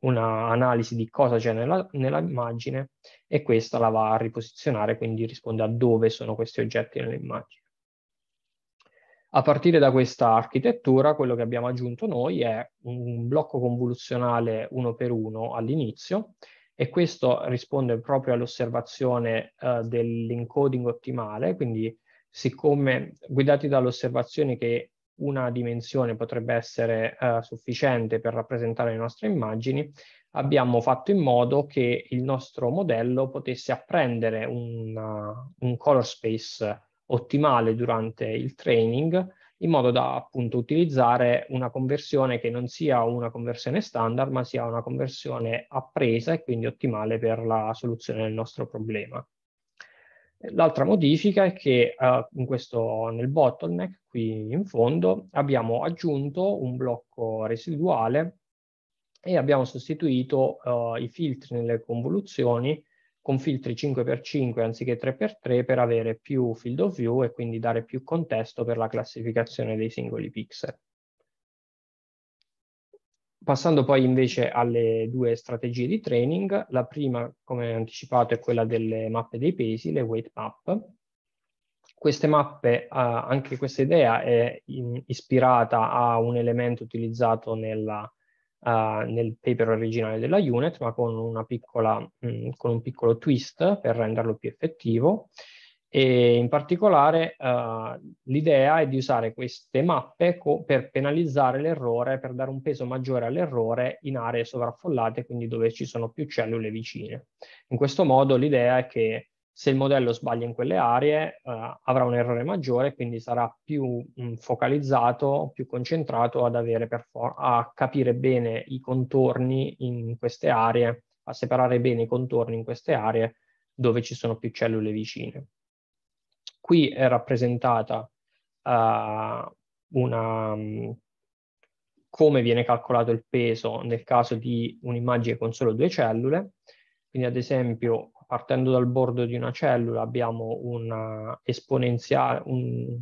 Speaker 3: un'analisi di cosa c'è nella, nell'immagine e questa la va a riposizionare, quindi risponde a dove sono questi oggetti nell'immagine. A partire da questa architettura, quello che abbiamo aggiunto noi è un blocco convoluzionale uno per uno all'inizio e questo risponde proprio all'osservazione eh, dell'encoding ottimale, quindi siccome guidati dall'osservazione che una dimensione potrebbe essere eh, sufficiente per rappresentare le nostre immagini, abbiamo fatto in modo che il nostro modello potesse apprendere un, un color space ottimale durante il training in modo da appunto utilizzare una conversione che non sia una conversione standard ma sia una conversione appresa e quindi ottimale per la soluzione del nostro problema. L'altra modifica è che eh, in questo, nel bottleneck, qui in fondo, abbiamo aggiunto un blocco residuale e abbiamo sostituito eh, i filtri nelle convoluzioni con filtri 5x5 anziché 3x3 per avere più field of view e quindi dare più contesto per la classificazione dei singoli pixel. Passando poi invece alle due strategie di training, la prima, come anticipato, è quella delle mappe dei pesi, le weight map. Queste mappe, eh, anche questa idea è in, ispirata a un elemento utilizzato nella, Uh, nel paper originale della unit, ma con, piccola, mh, mm, con, un piccolo twist per renderlo più effettivo. E in particolare uh, l'idea è di usare queste mappe co- per penalizzare l'errore, per dare un peso maggiore all'errore in aree sovraffollate, quindi dove ci sono più cellule vicine. In questo modo l'idea è che se il modello sbaglia in quelle aree uh, avrà un errore maggiore, quindi sarà più mh, mm, focalizzato, più concentrato perfor- a capire bene i contorni in queste aree, a separare bene i contorni in queste aree dove ci sono più cellule vicine. Qui è rappresentata uh, una, um, come viene calcolato il peso nel caso di un'immagine con solo due cellule. Quindi ad esempio partendo dal bordo di una cellula abbiamo una esponenziale, un,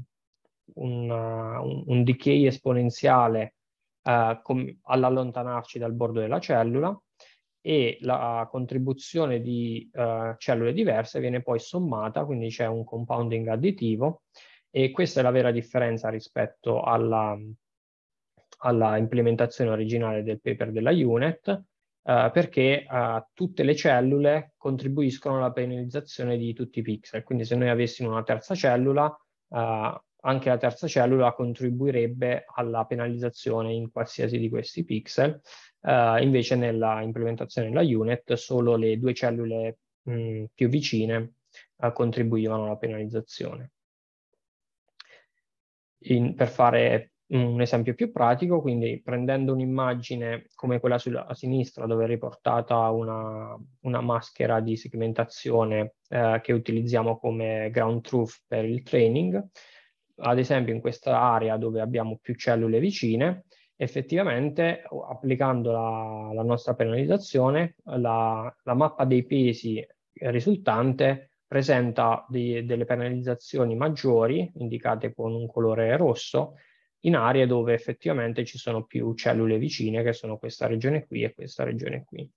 Speaker 3: una, un, un decay esponenziale uh, all'allontanarci dal bordo della cellula e la contribuzione di eh, cellule diverse viene poi sommata, quindi c'è un compounding additivo e questa è la vera differenza rispetto alla, alla implementazione originale del paper della UNET, Uh, eh, perché uh, tutte le cellule contribuiscono alla penalizzazione di tutti i pixel. Quindi se noi avessimo una terza cellula, uh, anche la terza cellula contribuirebbe alla penalizzazione in qualsiasi di questi pixel Uh, invece nella implementazione della unit solo le due cellule mh, mm, più vicine uh, contribuivano alla penalizzazione. In, per fare un esempio più pratico, quindi prendendo un'immagine come quella sulla, a sinistra dove è riportata una, una maschera di segmentazione eh, che utilizziamo come ground truth per il training, ad esempio in questa area dove abbiamo più cellule vicine, effettivamente applicando la, la nostra penalizzazione la, la, mappa dei pesi risultante presenta di, delle penalizzazioni maggiori indicate con un colore rosso in aree dove effettivamente ci sono più cellule vicine che sono questa regione qui e questa regione qui.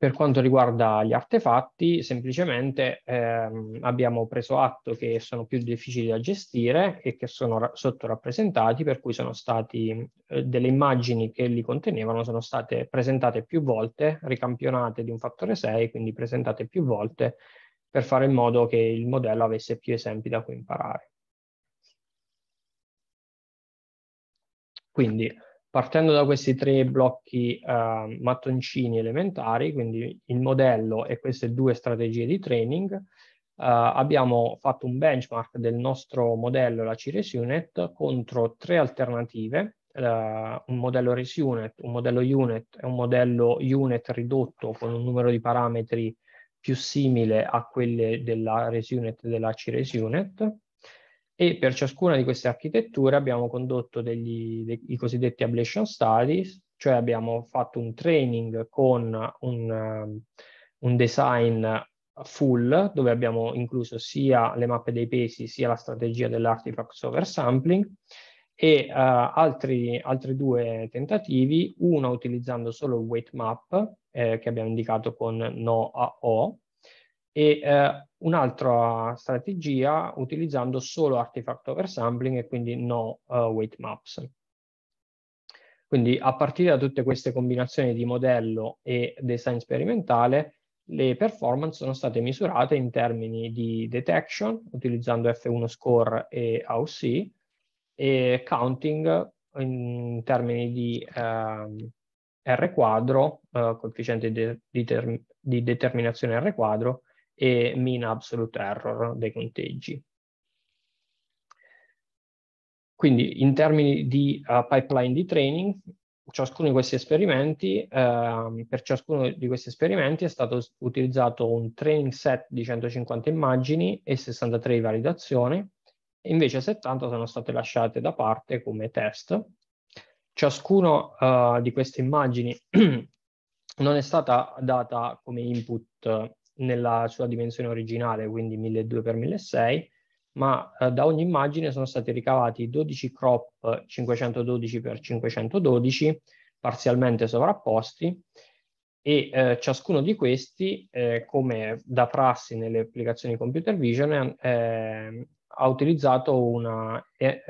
Speaker 3: Per quanto riguarda gli artefatti, semplicemente ehm, abbiamo preso atto che sono più difficili da gestire e che sono ra- sottorappresentati, per cui sono stati eh, delle immagini che li contenevano sono state presentate più volte, ricampionate di un fattore 6, quindi presentate più volte per fare in modo che il modello avesse più esempi da cui imparare. Quindi partendo da questi tre blocchi eh, mattoncini elementari, quindi il modello e queste due strategie di training, eh, abbiamo fatto un benchmark del nostro modello, la Unit, contro tre alternative, eh, un modello Res Unit, un modello UNET e un modello UNET ridotto con un numero di parametri più simile a quelle della Res Unit e della Unit e per ciascuna di queste architetture abbiamo condotto degli, dei, i cosiddetti ablation studies, cioè abbiamo fatto un training con un, ehm, un design full dove abbiamo incluso sia le mappe dei pesi sia la strategia dell'artifacts oversampling e uh, altri, altri, due tentativi, uno utilizzando solo weight map eh, che abbiamo indicato con no a o e uh, Un'altra strategia utilizzando solo artifact oversampling e quindi no uh, weight maps. Quindi a partire da tutte queste combinazioni di modello e design sperimentale, le performance sono state misurate in termini di detection, utilizzando F1 score e AUC, e counting in termini di eh, R quadro, eh, coefficiente di, di, di determinazione R quadro, e mina absolute error dei conteggi. Quindi in termini di uh, pipeline di training, ciascuno di questi esperimenti, uh, per ciascuno di questi esperimenti è stato utilizzato un training set di 150 immagini e 63 di validazione, invece 70 sono state lasciate da parte come test. Ciascuno uh, di queste immagini non è stata data come input nella sua dimensione originale, quindi 1200x1600, ma eh, da ogni immagine sono stati ricavati 12 crop 512x512 parzialmente sovrapposti e eh, ciascuno di questi, eh, come da prassi nelle applicazioni computer vision, eh, ha utilizzato una, è,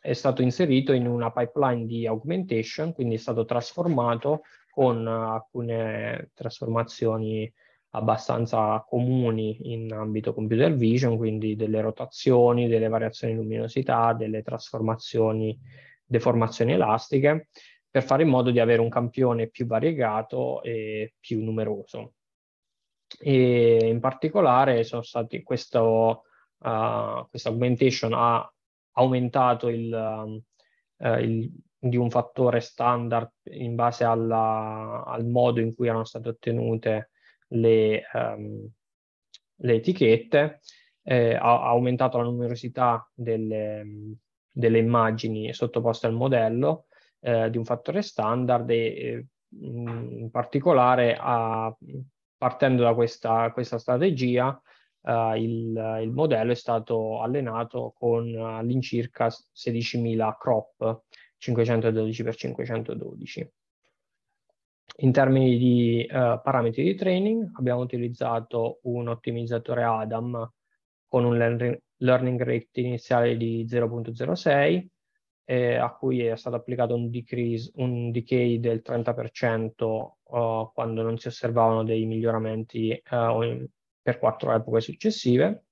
Speaker 3: è stato inserito in una pipeline di augmentation, quindi è stato trasformato con eh, alcune trasformazioni abbastanza comuni in ambito computer vision, quindi delle rotazioni, delle variazioni di luminosità, delle trasformazioni, deformazioni elastiche, per fare in modo di avere un campione più variegato e più numeroso. E in particolare sono stati questo, uh, questa augmentation ha aumentato il, uh, il, di un fattore standard in base alla, al modo in cui erano state ottenute le, um, le etichette, eh, ha, aumentato la numerosità delle, delle immagini sottoposte al modello eh, di un fattore standard e in particolare a, partendo da questa, questa strategia Uh, il, il, modello è stato allenato con all'incirca 16.000 crop 512x512 in termini di uh, parametri di training abbiamo utilizzato un ottimizzatore ADAM con un learning, learning rate iniziale di 0.06 eh, a cui è stato applicato un, decrease, un decay del 30% uh, eh, quando non si osservavano dei miglioramenti uh, per quattro epoche successive.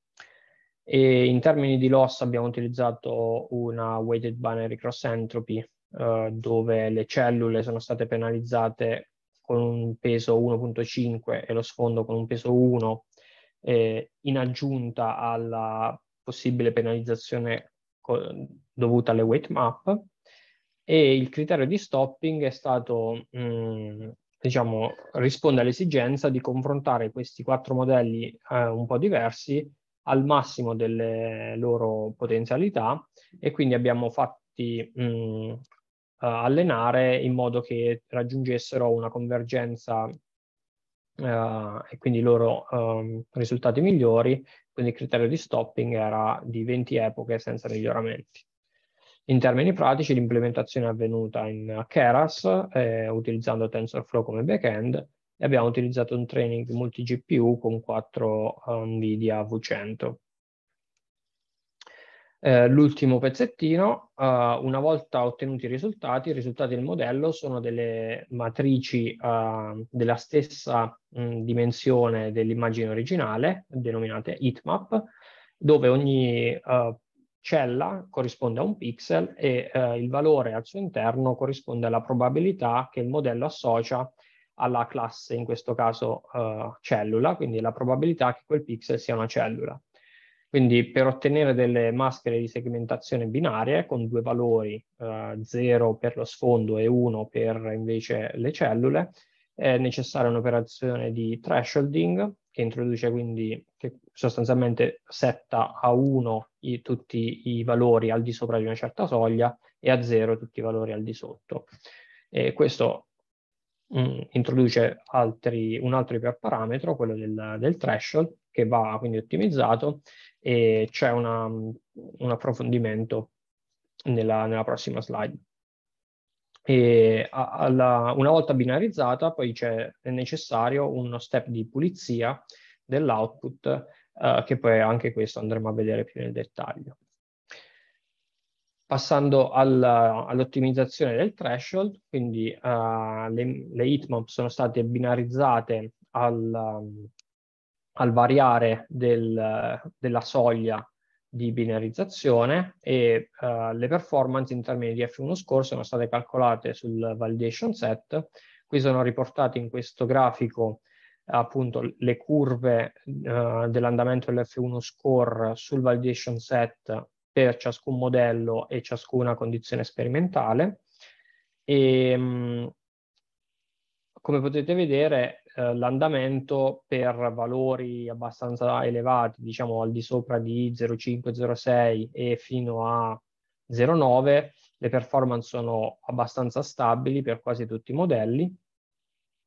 Speaker 3: E in termini di loss abbiamo utilizzato una weighted binary cross entropy dove le cellule sono state penalizzate con un peso 1.5 e lo sfondo con un peso 1, eh, in aggiunta alla possibile penalizzazione dovuta alle weight map e il criterio di stopping è stato, mh, mm, diciamo, risponde all'esigenza di confrontare questi quattro modelli eh, un po' diversi al massimo delle loro potenzialità e quindi abbiamo fatti mh, mm, eh, allenare in modo che raggiungessero una convergenza eh, e quindi i loro um, risultati migliori, quindi il criterio di stopping era di 20 epoche senza miglioramenti. In termini pratici, l'implementazione è avvenuta in Keras, eh, utilizzando TensorFlow come backend, e abbiamo utilizzato un training multi-GPU con 4 ehm, NVIDIA V100. Eh, l'ultimo pezzettino, uh, una volta ottenuti i risultati, i risultati del modello sono delle matrici uh, della stessa mh, dimensione dell'immagine originale, denominate heatmap, dove ogni uh, cella corrisponde a un pixel e il valore al suo interno corrisponde alla probabilità che il modello associa alla classe, in questo caso cellula, quindi la probabilità che quel pixel sia una cellula. Quindi per ottenere delle maschere di segmentazione binarie con due valori, 0 eh, per lo sfondo e 1 per invece le cellule, è necessaria un'operazione di thresholding che introduce quindi, che sostanzialmente setta a 1 i, tutti i valori al di sopra di una certa soglia e a 0 tutti i valori al di sotto. E questo mh, mm, introduce altri, un altro iperparametro, quello del, del, threshold, che va quindi ottimizzato e c'è mm, un approfondimento nella, nella prossima slide. Alla, una volta binarizzata poi è necessario uno step di pulizia dell'output eh, che poi anche questo andremo a vedere più nel dettaglio passando alla, all'ottimizzazione del threshold, quindi uh, le, le heatmap sono state binarizzate al, al variare del, della soglia di binarizzazione e uh, le performance in termini di F1 score sono state calcolate sul validation set. Qui sono riportate in questo grafico appunto le curve uh, dell'andamento dell'F1 score sul validation set per ciascun modello e ciascuna condizione sperimentale. E, ehm, come potete vedere, eh, l'andamento per valori abbastanza elevati, diciamo al di sopra di 0,5, 0,6 e fino a 0,9, le performance sono abbastanza stabili per quasi tutti i modelli.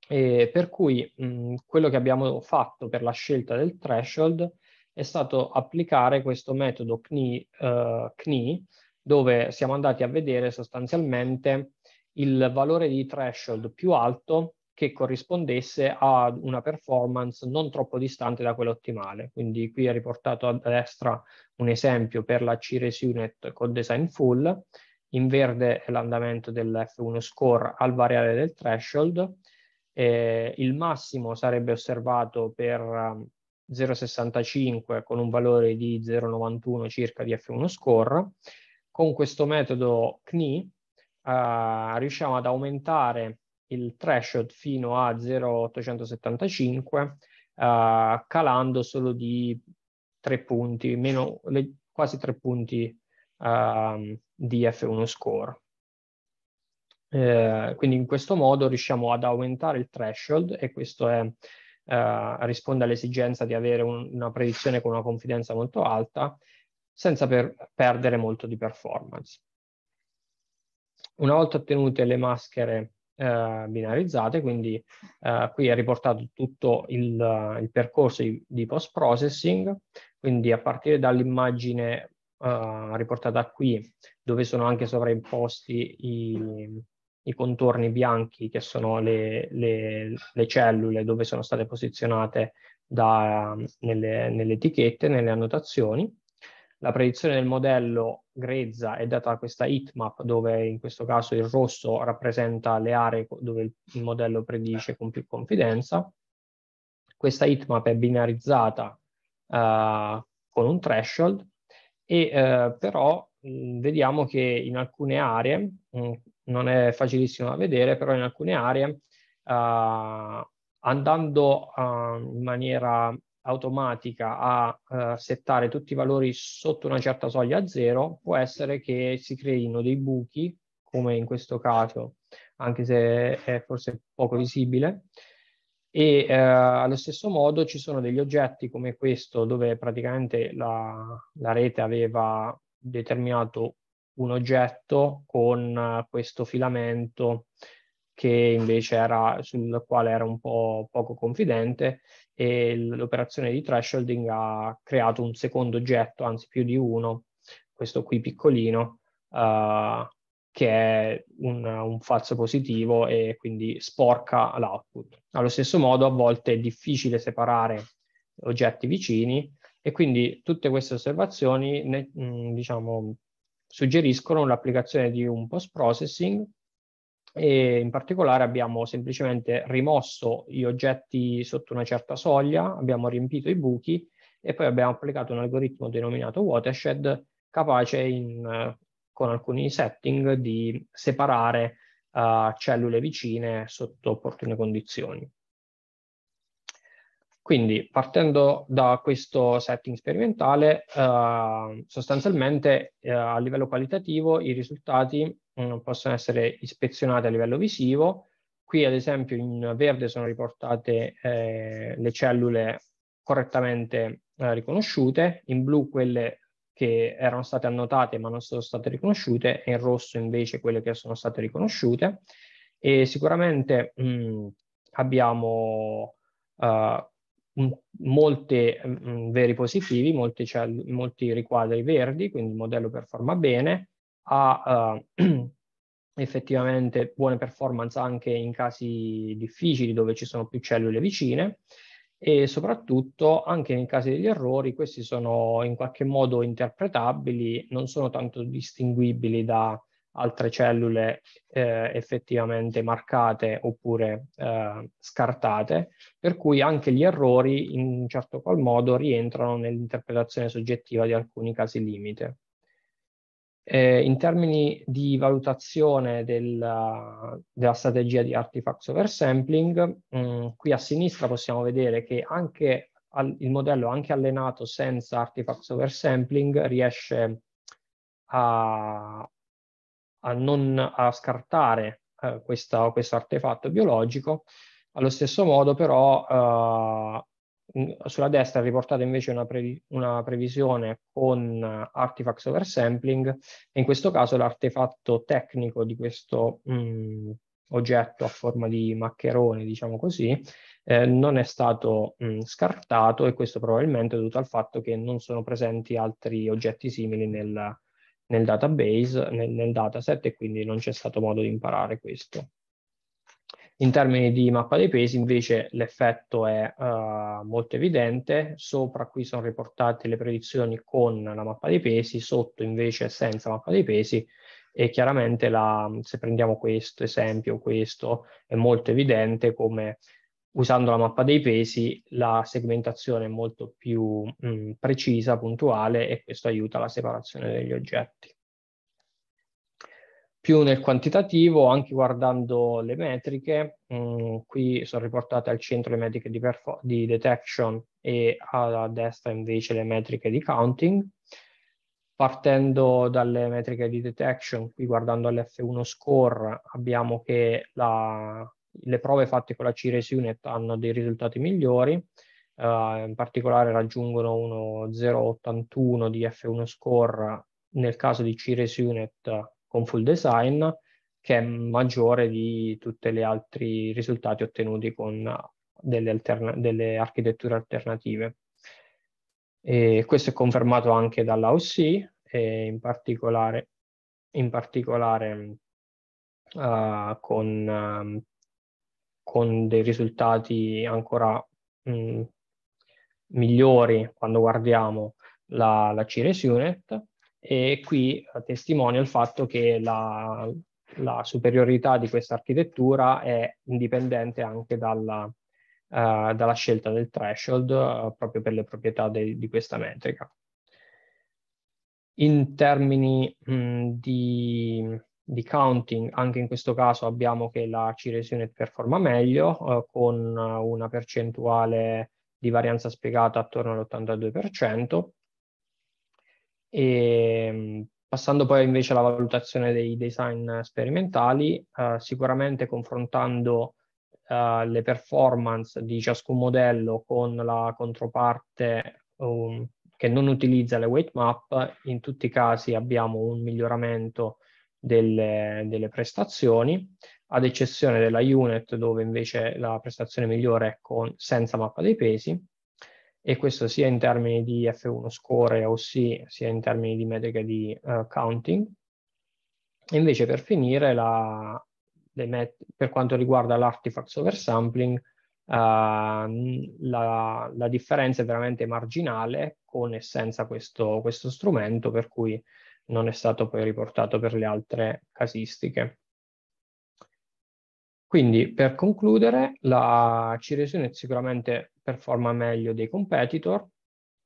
Speaker 3: E per cui mh, quello che abbiamo fatto per la scelta del threshold è stato applicare questo metodo CNI, uh, eh, CNI dove siamo andati a vedere sostanzialmente il valore di threshold più alto che corrispondesse a una performance non troppo distante da quella ottimale. Quindi qui è riportato a destra un esempio per la c CRES Unit con design full, in verde è l'andamento dell'F1 score al variare del threshold, eh, il massimo sarebbe osservato per um, 0,65 con un valore di 0,91 circa di F1 score. Con questo metodo CNI eh, riusciamo ad aumentare il threshold fino a 0,875 eh, calando solo di 3 punti, meno le, quasi 3 punti ehm, eh, di F1 score. quindi in questo modo riusciamo ad aumentare il threshold e questo è eh, risponde all'esigenza di avere un, una predizione con una confidenza molto alta, senza per, perdere molto di performance. Una volta ottenute le maschere eh, binarizzate, quindi eh, qui è riportato tutto il, il percorso di, di post-processing, quindi a partire dall'immagine eh, riportata qui, dove sono anche sovraimposti i, i contorni bianchi che sono le, le, le cellule dove sono state posizionate da, nelle, nelle, etichette, nelle annotazioni. La predizione del modello grezza è data da questa heatmap dove in questo caso il rosso rappresenta le aree dove il modello predice con più confidenza. Questa heatmap è binarizzata eh, con un threshold e eh, però mh, vediamo che in alcune aree mh, non è facilissimo da vedere, però in alcune aree uh, andando uh, in maniera automatica a uh, settare tutti i valori sotto una certa soglia a zero, può essere che si creino dei buchi, come in questo caso, anche se è forse poco visibile, e eh, allo stesso modo ci sono degli oggetti come questo dove praticamente la, la rete aveva determinato un oggetto con eh, questo filamento che invece era sul quale era un po' poco confidente e l'operazione di thresholding ha creato un secondo oggetto, anzi più di uno, questo qui piccolino, uh, che è un, un, falso positivo e quindi sporca l'output. Allo stesso modo a volte è difficile separare oggetti vicini e quindi tutte queste osservazioni ne, mh, diciamo, suggeriscono l'applicazione di un post-processing e in particolare abbiamo semplicemente rimosso gli oggetti sotto una certa soglia, abbiamo riempito i buchi e poi abbiamo applicato un algoritmo denominato watershed capace in, con alcuni setting di separare uh, cellule vicine sotto opportune condizioni. Quindi partendo da questo setting sperimentale, eh, sostanzialmente eh, a livello qualitativo i risultati mh, mm, possono essere ispezionati a livello visivo. Qui ad esempio in verde sono riportate eh, le cellule correttamente eh, riconosciute, in blu quelle che erano state annotate ma non sono state riconosciute e in rosso invece quelle che sono state riconosciute. E sicuramente mh, mm, abbiamo... Uh, molte mh, mm, mm, veri positivi, molti, cell- cioè, molti, riquadri verdi, quindi il modello performa bene, ha uh, effettivamente buone performance anche in casi difficili dove ci sono più cellule vicine e soprattutto anche nei casi degli errori questi sono in qualche modo interpretabili, non sono tanto distinguibili da altre cellule eh, effettivamente marcate oppure eh, scartate, per cui anche gli errori in un certo qual modo rientrano nell'interpretazione soggettiva di alcuni casi limite. Eh, in termini di valutazione della, della strategia di artifacts oversampling, mh, mm, qui a sinistra possiamo vedere che anche al, il modello anche allenato senza artifacts oversampling riesce a, a non a scartare eh, questa, questo artefatto biologico. Allo stesso modo però eh, sulla destra è riportata invece una, previ una previsione con eh, artifacts oversampling e in questo caso l'artefatto tecnico di questo mh, mm, oggetto a forma di maccherone, diciamo così, eh, non è stato mh, mm, scartato e questo probabilmente è dovuto al fatto che non sono presenti altri oggetti simili nel, nel database, nel, nel dataset e quindi non c'è stato modo di imparare questo. In termini di mappa dei pesi invece l'effetto è uh, molto evidente, sopra qui sono riportate le predizioni con la mappa dei pesi, sotto invece senza mappa dei pesi e chiaramente la, se prendiamo questo esempio, questo è molto evidente come usando la mappa dei pesi la segmentazione è molto più mh, mm, precisa, puntuale e questo aiuta la separazione degli oggetti. Più nel quantitativo, anche guardando le metriche, mh, mm, qui sono riportate al centro le metriche di, di detection e a destra invece le metriche di counting. Partendo dalle metriche di detection, qui guardando l'F1 score, abbiamo che la le prove fatte con la c Cires Unit hanno dei risultati migliori, uh, in particolare raggiungono uno 0,81 di F1 score nel caso di c Cires Unit con full design, che è maggiore di tutti gli altri risultati ottenuti con delle, alterna- delle architetture alternative. E questo è confermato anche dall'AOC, e in particolare, in particolare uh, con um, con dei risultati ancora mh, mm, migliori quando guardiamo la, la Cires Unit e qui eh, testimonia il fatto che la, la superiorità di questa architettura è indipendente anche dalla, uh, dalla scelta del threshold uh, proprio per le proprietà de, di questa metrica. In termini mh, mm, di di counting, anche in questo caso abbiamo che la C-Resume performa meglio eh, con eh, una percentuale di varianza spiegata attorno all'82%. E, ehm, passando poi invece alla valutazione dei design sperimentali, eh, sicuramente confrontando eh, le performance di ciascun modello con la controparte um, che non utilizza le weight map, in tutti i casi abbiamo un miglioramento delle, delle prestazioni, ad eccezione della unit dove invece la prestazione migliore è con, senza mappa dei pesi, e questo sia in termini di F1 score o sì, sia in termini di metrica di uh, counting. E invece per finire, la, per quanto riguarda l'artifacts oversampling, Uh, ehm, la, la, differenza è veramente marginale con e senza questo, questo strumento, per cui non è stato poi riportato per le altre casistiche. Quindi per concludere, la Ciresune sicuramente performa meglio dei competitor,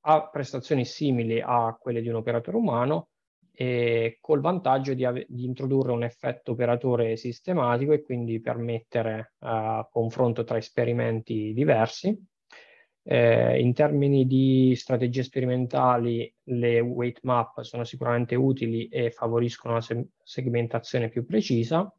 Speaker 3: ha prestazioni simili a quelle di un operatore umano e col vantaggio di, di introdurre un effetto operatore sistematico e quindi permettere uh, confronto tra esperimenti diversi eh, in termini di strategie sperimentali, le weight map sono sicuramente utili e favoriscono una se- segmentazione più precisa.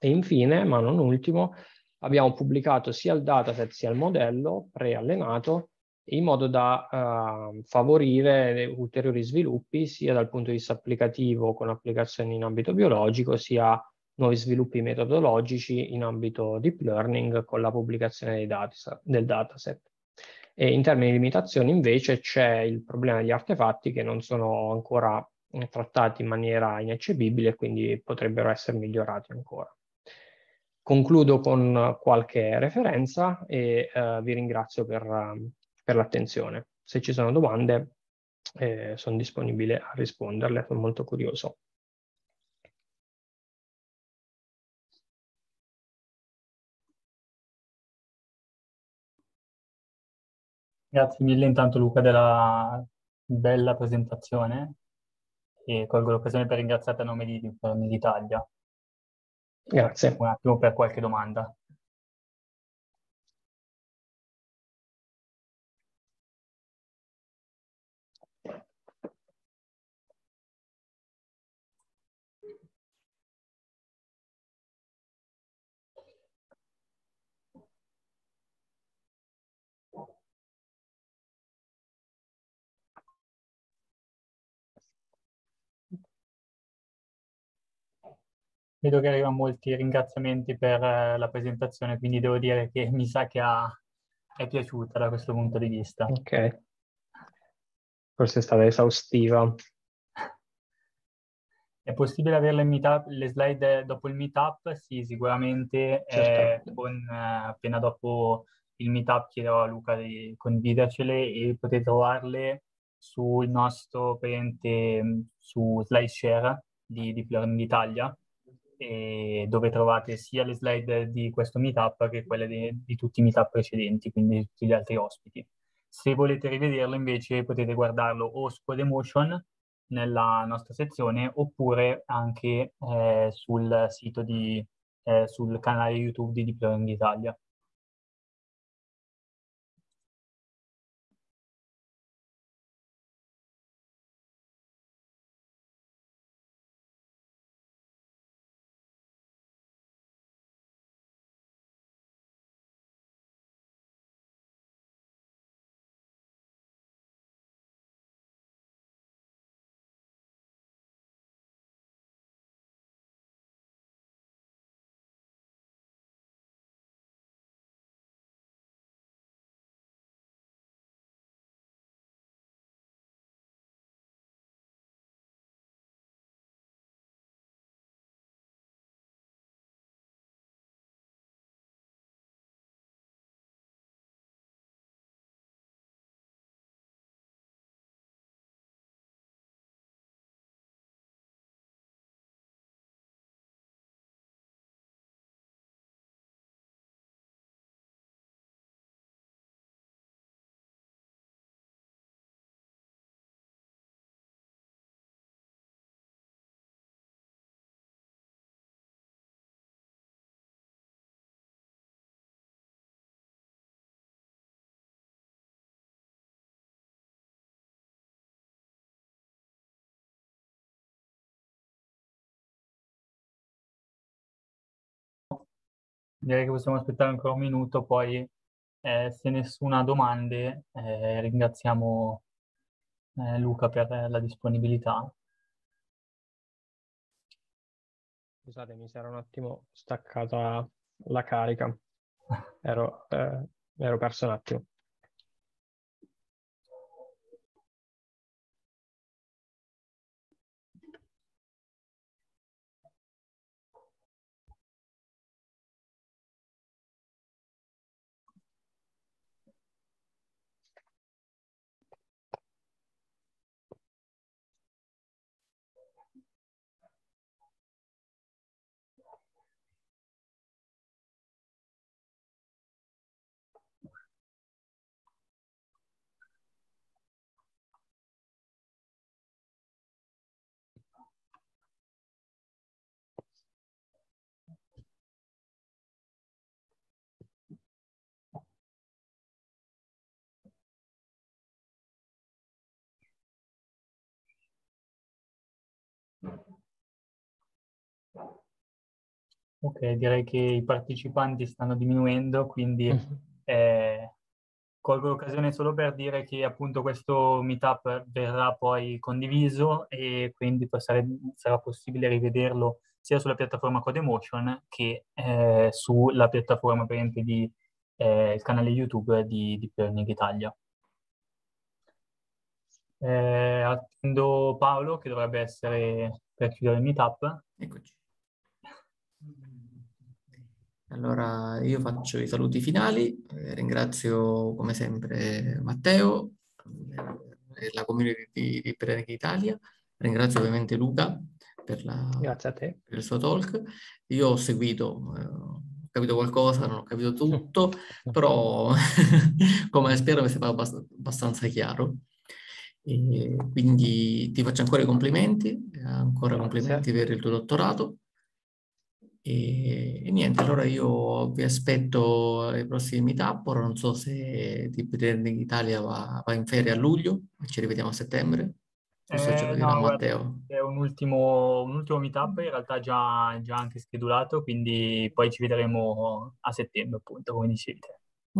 Speaker 3: E infine, ma non ultimo, abbiamo pubblicato sia il dataset sia il modello preallenato in modo da eh, favorire ulteriori sviluppi sia dal punto di vista applicativo con applicazioni in ambito biologico, sia nuovi sviluppi metodologici in ambito deep learning con la pubblicazione dei dataset, del dataset. E in termini di limitazioni invece c'è il problema degli artefatti che non sono ancora eh, trattati in maniera ineccepibile, quindi potrebbero essere migliorati ancora. Concludo con qualche referenza e eh, vi ringrazio per, ehm, per l'attenzione. Se ci sono domande eh, sono
Speaker 2: disponibile a risponderle, sono molto curioso. Grazie mille intanto Luca della bella presentazione e colgo l'occasione per ringraziarti a nome di Informi d'Italia. Grazie. Un attimo per qualche domanda. Vedo che arrivano molti ringraziamenti per eh, la presentazione, quindi devo dire che mi sa che ha, è piaciuta da questo punto di vista. Ok,
Speaker 3: forse è stata esaustiva.
Speaker 2: È possibile avere le, le, slide dopo il meetup? Sì, sicuramente. Eh, certo. Eh, con, eh, appena dopo il meetup chiederò a Luca di condividercele e potete trovarle sul nostro parente su SlideShare di Diplom Italia e dove trovate sia le slide di questo meetup che quelle di, di tutti i meetup precedenti, quindi di tutti gli altri ospiti. Se volete rivederlo invece potete guardarlo o su Codemotion nella nostra sezione oppure anche eh, sul sito di, eh, sul canale YouTube di Diploring Italia. direi che possiamo aspettare ancora un minuto, poi eh, se nessuna ha domande eh, ringraziamo eh, Luca per la disponibilità.
Speaker 3: Scusate, mi sarà un
Speaker 2: attimo staccata la carica, ero, eh, ero perso un attimo. Ok, direi che i partecipanti stanno diminuendo, quindi mm. eh, colgo l'occasione solo per dire che appunto questo meetup verrà poi condiviso e quindi sare- sarà possibile rivederlo sia sulla piattaforma Codemotion che eh, sulla piattaforma per esempio, di, eh, il canale YouTube di, di Pernig Italia. Eh, attendo Paolo che dovrebbe essere per chiudere il meetup. Eccoci.
Speaker 1: Allora io faccio i saluti finali, eh, ringrazio come sempre Matteo eh, e la community di, di Prenec Italia, ringrazio ovviamente Luca per, la, per, il suo talk. Io ho seguito, eh, ho capito qualcosa, non ho capito tutto, però come spero mi è stato abbastanza chiaro. E quindi ti faccio ancora i complimenti, ancora complimenti per il tuo dottorato. E, e, niente, allora io vi aspetto ai prossimi meetup, ora non so se Tipiterne Italia va, va, in ferie a luglio, ci rivediamo a settembre. eh, ce lo eh, dirà no, Matteo.
Speaker 2: È un ultimo, un ultimo meetup in realtà già, già anche schedulato, quindi poi ci vedremo a settembre appunto, come dicevi te.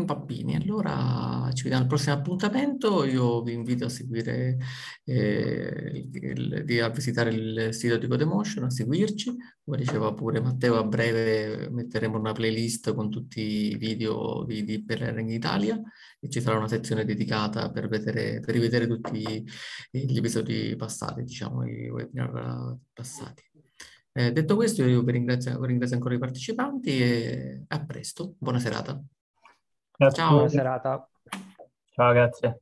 Speaker 1: Va bene, allora ci vediamo al prossimo appuntamento. Io vi invito a seguire, eh, il, il, a visitare il sito di Codemotion, a seguirci. Come diceva pure Matteo, a breve metteremo una playlist con tutti i video di, di in Italia e ci sarà una sezione dedicata per, vedere, per rivedere tutti gli episodi passati, diciamo, i webinar passati. Eh, detto questo, io vi ringrazio, vi ringrazio ancora i partecipanti e a presto. Buona serata. Grazie. Ciao. Buona
Speaker 3: serata.
Speaker 2: Ciao, grazie.